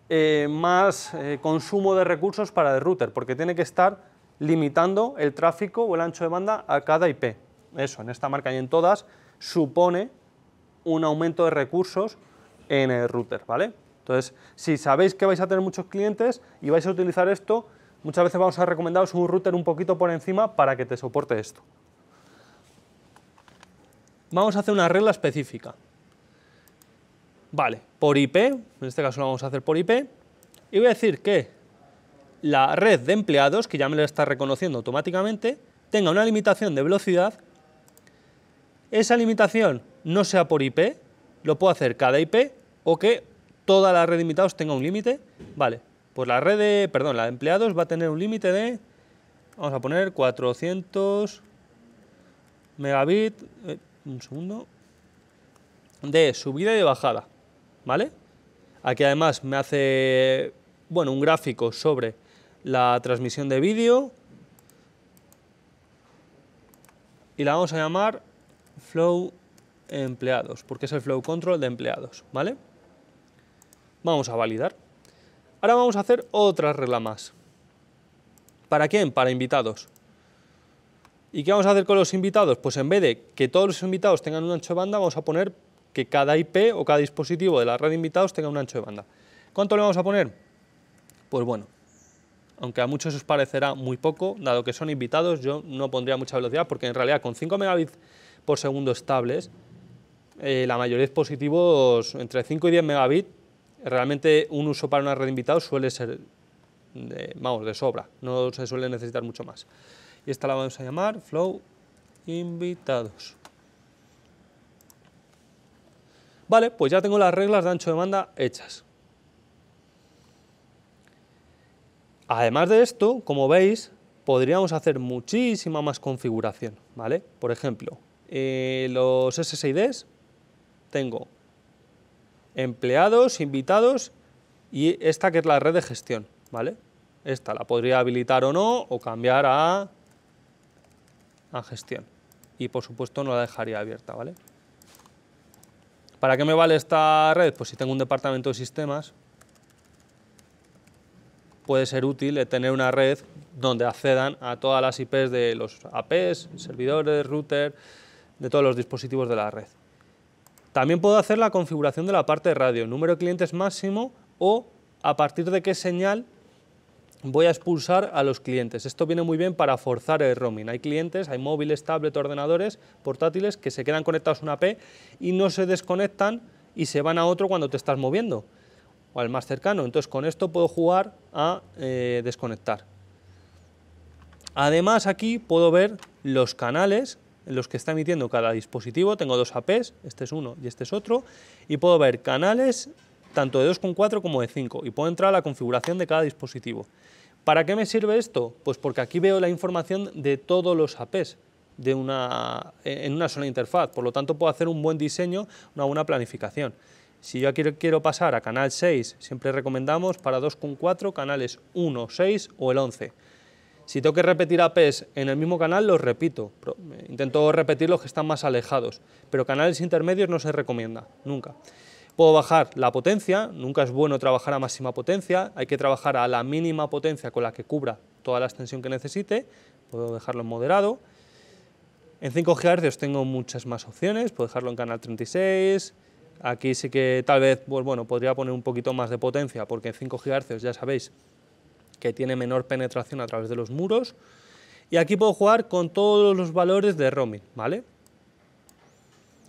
eh, más eh, consumo de recursos para el router porque tiene que estar limitando el tráfico o el ancho de banda a cada IP eso, en esta marca y en todas, supone un aumento de recursos en el router, ¿vale? Entonces, si sabéis que vais a tener muchos clientes y vais a utilizar esto, muchas veces vamos a recomendaros un router un poquito por encima para que te soporte esto. Vamos a hacer una regla específica. Vale, por IP, en este caso lo vamos a hacer por IP, y voy a decir que la red de empleados, que ya me la está reconociendo automáticamente, tenga una limitación de velocidad esa limitación no sea por IP, lo puedo hacer cada IP o que toda la red de invitados tenga un límite. Vale, pues la red de, perdón, la de empleados va a tener un límite de, vamos a poner 400 megabit, eh, un segundo, de subida y de bajada, ¿vale? Aquí además me hace, bueno, un gráfico sobre la transmisión de vídeo y la vamos a llamar flow empleados, porque es el flow control de empleados, ¿vale? Vamos a validar. Ahora vamos a hacer otra regla más. ¿Para quién? Para invitados. ¿Y qué vamos a hacer con los invitados? Pues en vez de que todos los invitados tengan un ancho de banda, vamos a poner que cada IP o cada dispositivo de la red de invitados tenga un ancho de banda. ¿Cuánto le vamos a poner? Pues bueno, aunque a muchos os parecerá muy poco, dado que son invitados, yo no pondría mucha velocidad, porque en realidad con 5 megabits por segundo estables, eh, la mayoría de positivos entre 5 y 10 megabits. Realmente un uso para una red de invitados suele ser, de, vamos, de sobra, no se suele necesitar mucho más. Y esta la vamos a llamar Flow Invitados. Vale, pues ya tengo las reglas de ancho de banda hechas. Además de esto, como veis, podríamos hacer muchísima más configuración, ¿vale? Por ejemplo, eh, los SSIDs, tengo empleados, invitados y esta que es la red de gestión, ¿vale? Esta la podría habilitar o no, o cambiar a, a gestión. Y por supuesto no la dejaría abierta, ¿vale? ¿Para qué me vale esta red? Pues si tengo un departamento de sistemas, puede ser útil tener una red donde accedan a todas las IPs de los APs, servidores, router, de todos los dispositivos de la red. También puedo hacer la configuración de la parte de radio, número de clientes máximo o a partir de qué señal voy a expulsar a los clientes. Esto viene muy bien para forzar el roaming. Hay clientes, hay móviles, tablets, ordenadores, portátiles que se quedan conectados a una P y no se desconectan y se van a otro cuando te estás moviendo o al más cercano. Entonces con esto puedo jugar a eh, desconectar. Además aquí puedo ver los canales los que está emitiendo cada dispositivo. Tengo dos APs, este es uno y este es otro, y puedo ver canales tanto de 2.4 como de 5, y puedo entrar a la configuración de cada dispositivo. ¿Para qué me sirve esto? Pues porque aquí veo la información de todos los APs de una, en una sola interfaz, por lo tanto puedo hacer un buen diseño, una buena planificación. Si yo quiero, quiero pasar a canal 6, siempre recomendamos para 2.4 canales 1, 6 o el 11. Si tengo que repetir APs en el mismo canal, los repito. Intento repetir los que están más alejados, pero canales intermedios no se recomienda, nunca. Puedo bajar la potencia, nunca es bueno trabajar a máxima potencia, hay que trabajar a la mínima potencia con la que cubra toda la extensión que necesite, puedo dejarlo en moderado. En 5 GHz tengo muchas más opciones, puedo dejarlo en canal 36, aquí sí que tal vez pues bueno, podría poner un poquito más de potencia, porque en 5 GHz ya sabéis que tiene menor penetración a través de los muros. Y aquí puedo jugar con todos los valores de roaming, ¿vale?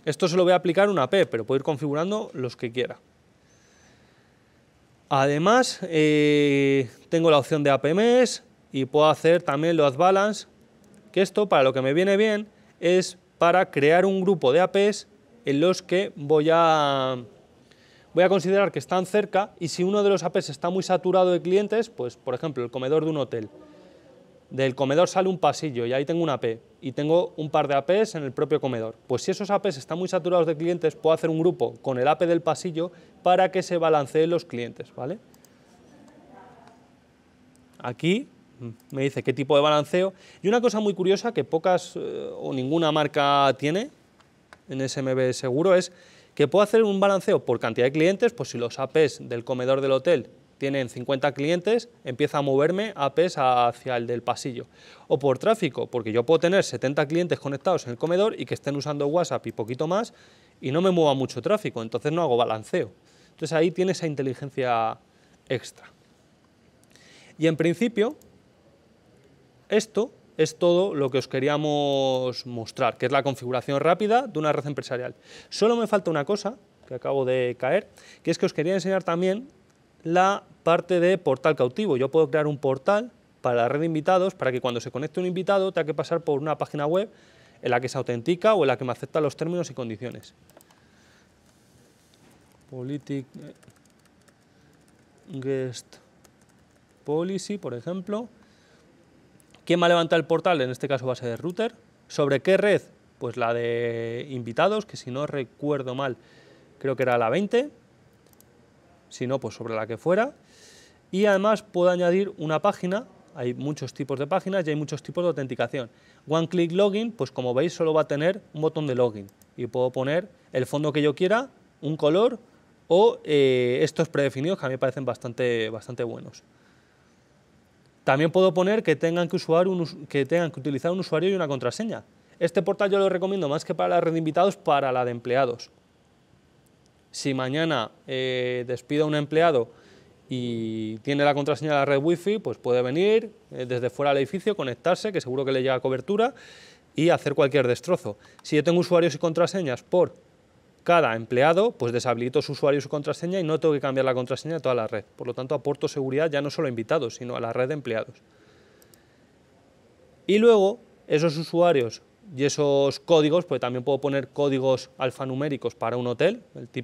Esto se lo voy a aplicar una AP, pero puedo ir configurando los que quiera. Además, eh, tengo la opción de APMs y puedo hacer también los balance, que esto para lo que me viene bien es para crear un grupo de APs en los que voy a voy a considerar que están cerca y si uno de los APs está muy saturado de clientes, pues por ejemplo el comedor de un hotel, del comedor sale un pasillo y ahí tengo un AP y tengo un par de APs en el propio comedor. Pues si esos APs están muy saturados de clientes, puedo hacer un grupo con el AP del pasillo para que se balanceen los clientes, ¿vale? Aquí me dice qué tipo de balanceo. Y una cosa muy curiosa que pocas eh, o ninguna marca tiene en SMB seguro es ¿Que puedo hacer un balanceo por cantidad de clientes? Pues si los APs del comedor del hotel tienen 50 clientes, empieza a moverme APs hacia el del pasillo. O por tráfico, porque yo puedo tener 70 clientes conectados en el comedor y que estén usando WhatsApp y poquito más y no me mueva mucho tráfico, entonces no hago balanceo. Entonces ahí tiene esa inteligencia extra. Y en principio, esto es todo lo que os queríamos mostrar, que es la configuración rápida de una red empresarial. Solo me falta una cosa, que acabo de caer, que es que os quería enseñar también la parte de portal cautivo. Yo puedo crear un portal para la red de invitados para que cuando se conecte un invitado tenga que pasar por una página web en la que se autentica o en la que me acepta los términos y condiciones. Eh, policy, por ejemplo. ¿Quién va a levantar el portal? En este caso va a ser router. ¿Sobre qué red? Pues la de invitados, que si no recuerdo mal, creo que era la 20. Si no, pues sobre la que fuera. Y además puedo añadir una página. Hay muchos tipos de páginas y hay muchos tipos de autenticación. One Click Login, pues como veis, solo va a tener un botón de login. Y puedo poner el fondo que yo quiera, un color o eh, estos predefinidos que a mí me parecen bastante, bastante buenos. También puedo poner que tengan que, que tengan que utilizar un usuario y una contraseña. Este portal yo lo recomiendo más que para la red de invitados, para la de empleados. Si mañana eh, despido a un empleado y tiene la contraseña de la red wifi, pues puede venir eh, desde fuera del edificio, conectarse, que seguro que le llega cobertura, y hacer cualquier destrozo. Si yo tengo usuarios y contraseñas por cada empleado, pues deshabilito su usuario y su contraseña y no tengo que cambiar la contraseña de toda la red. Por lo tanto, aporto seguridad ya no solo a invitados, sino a la red de empleados. Y luego, esos usuarios y esos códigos, pues también puedo poner códigos alfanuméricos para un hotel,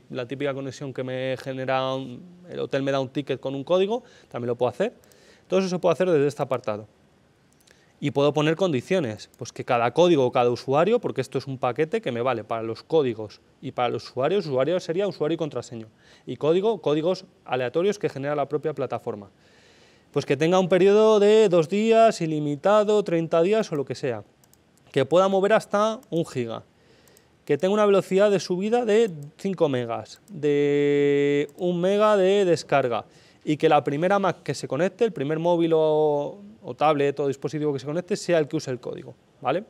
la típica conexión que me genera, el hotel me da un ticket con un código, también lo puedo hacer. Todo eso se puede hacer desde este apartado y puedo poner condiciones, pues que cada código o cada usuario, porque esto es un paquete que me vale para los códigos y para los usuarios, usuario sería usuario y contraseño, y código, códigos aleatorios que genera la propia plataforma. Pues que tenga un periodo de dos días, ilimitado, 30 días o lo que sea, que pueda mover hasta un giga, que tenga una velocidad de subida de 5 megas, de un mega de descarga, y que la primera Mac que se conecte, el primer móvil o o tablet o dispositivo que se conecte sea el que use el código, ¿vale?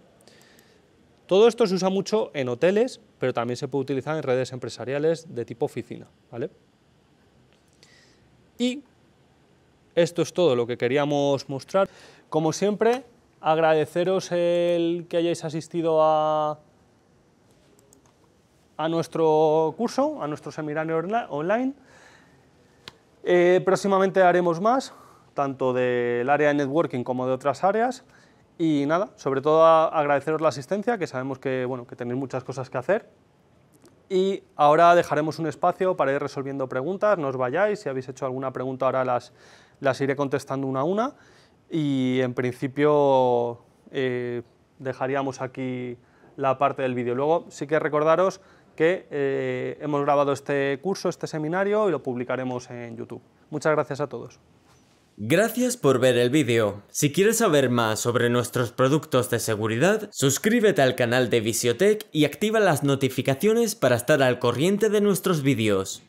Todo esto se usa mucho en hoteles, pero también se puede utilizar en redes empresariales de tipo oficina, ¿vale? Y esto es todo lo que queríamos mostrar. Como siempre, agradeceros el que hayáis asistido a, a nuestro curso, a nuestro seminario online. Eh, próximamente haremos más, tanto del área de networking como de otras áreas. Y nada, sobre todo agradeceros la asistencia, que sabemos que, bueno, que tenéis muchas cosas que hacer. Y ahora dejaremos un espacio para ir resolviendo preguntas, no os vayáis, si habéis hecho alguna pregunta ahora las, iré contestando una a una. Y en principio eh, dejaríamos aquí la parte del vídeo. Luego sí que recordaros que eh, hemos grabado este curso, este seminario y lo publicaremos en YouTube. Muchas gracias a todos. Gracias por ver el vídeo. Si quieres saber más sobre nuestros productos de seguridad, suscríbete al canal de Visiotech y activa las notificaciones para estar al corriente de nuestros vídeos.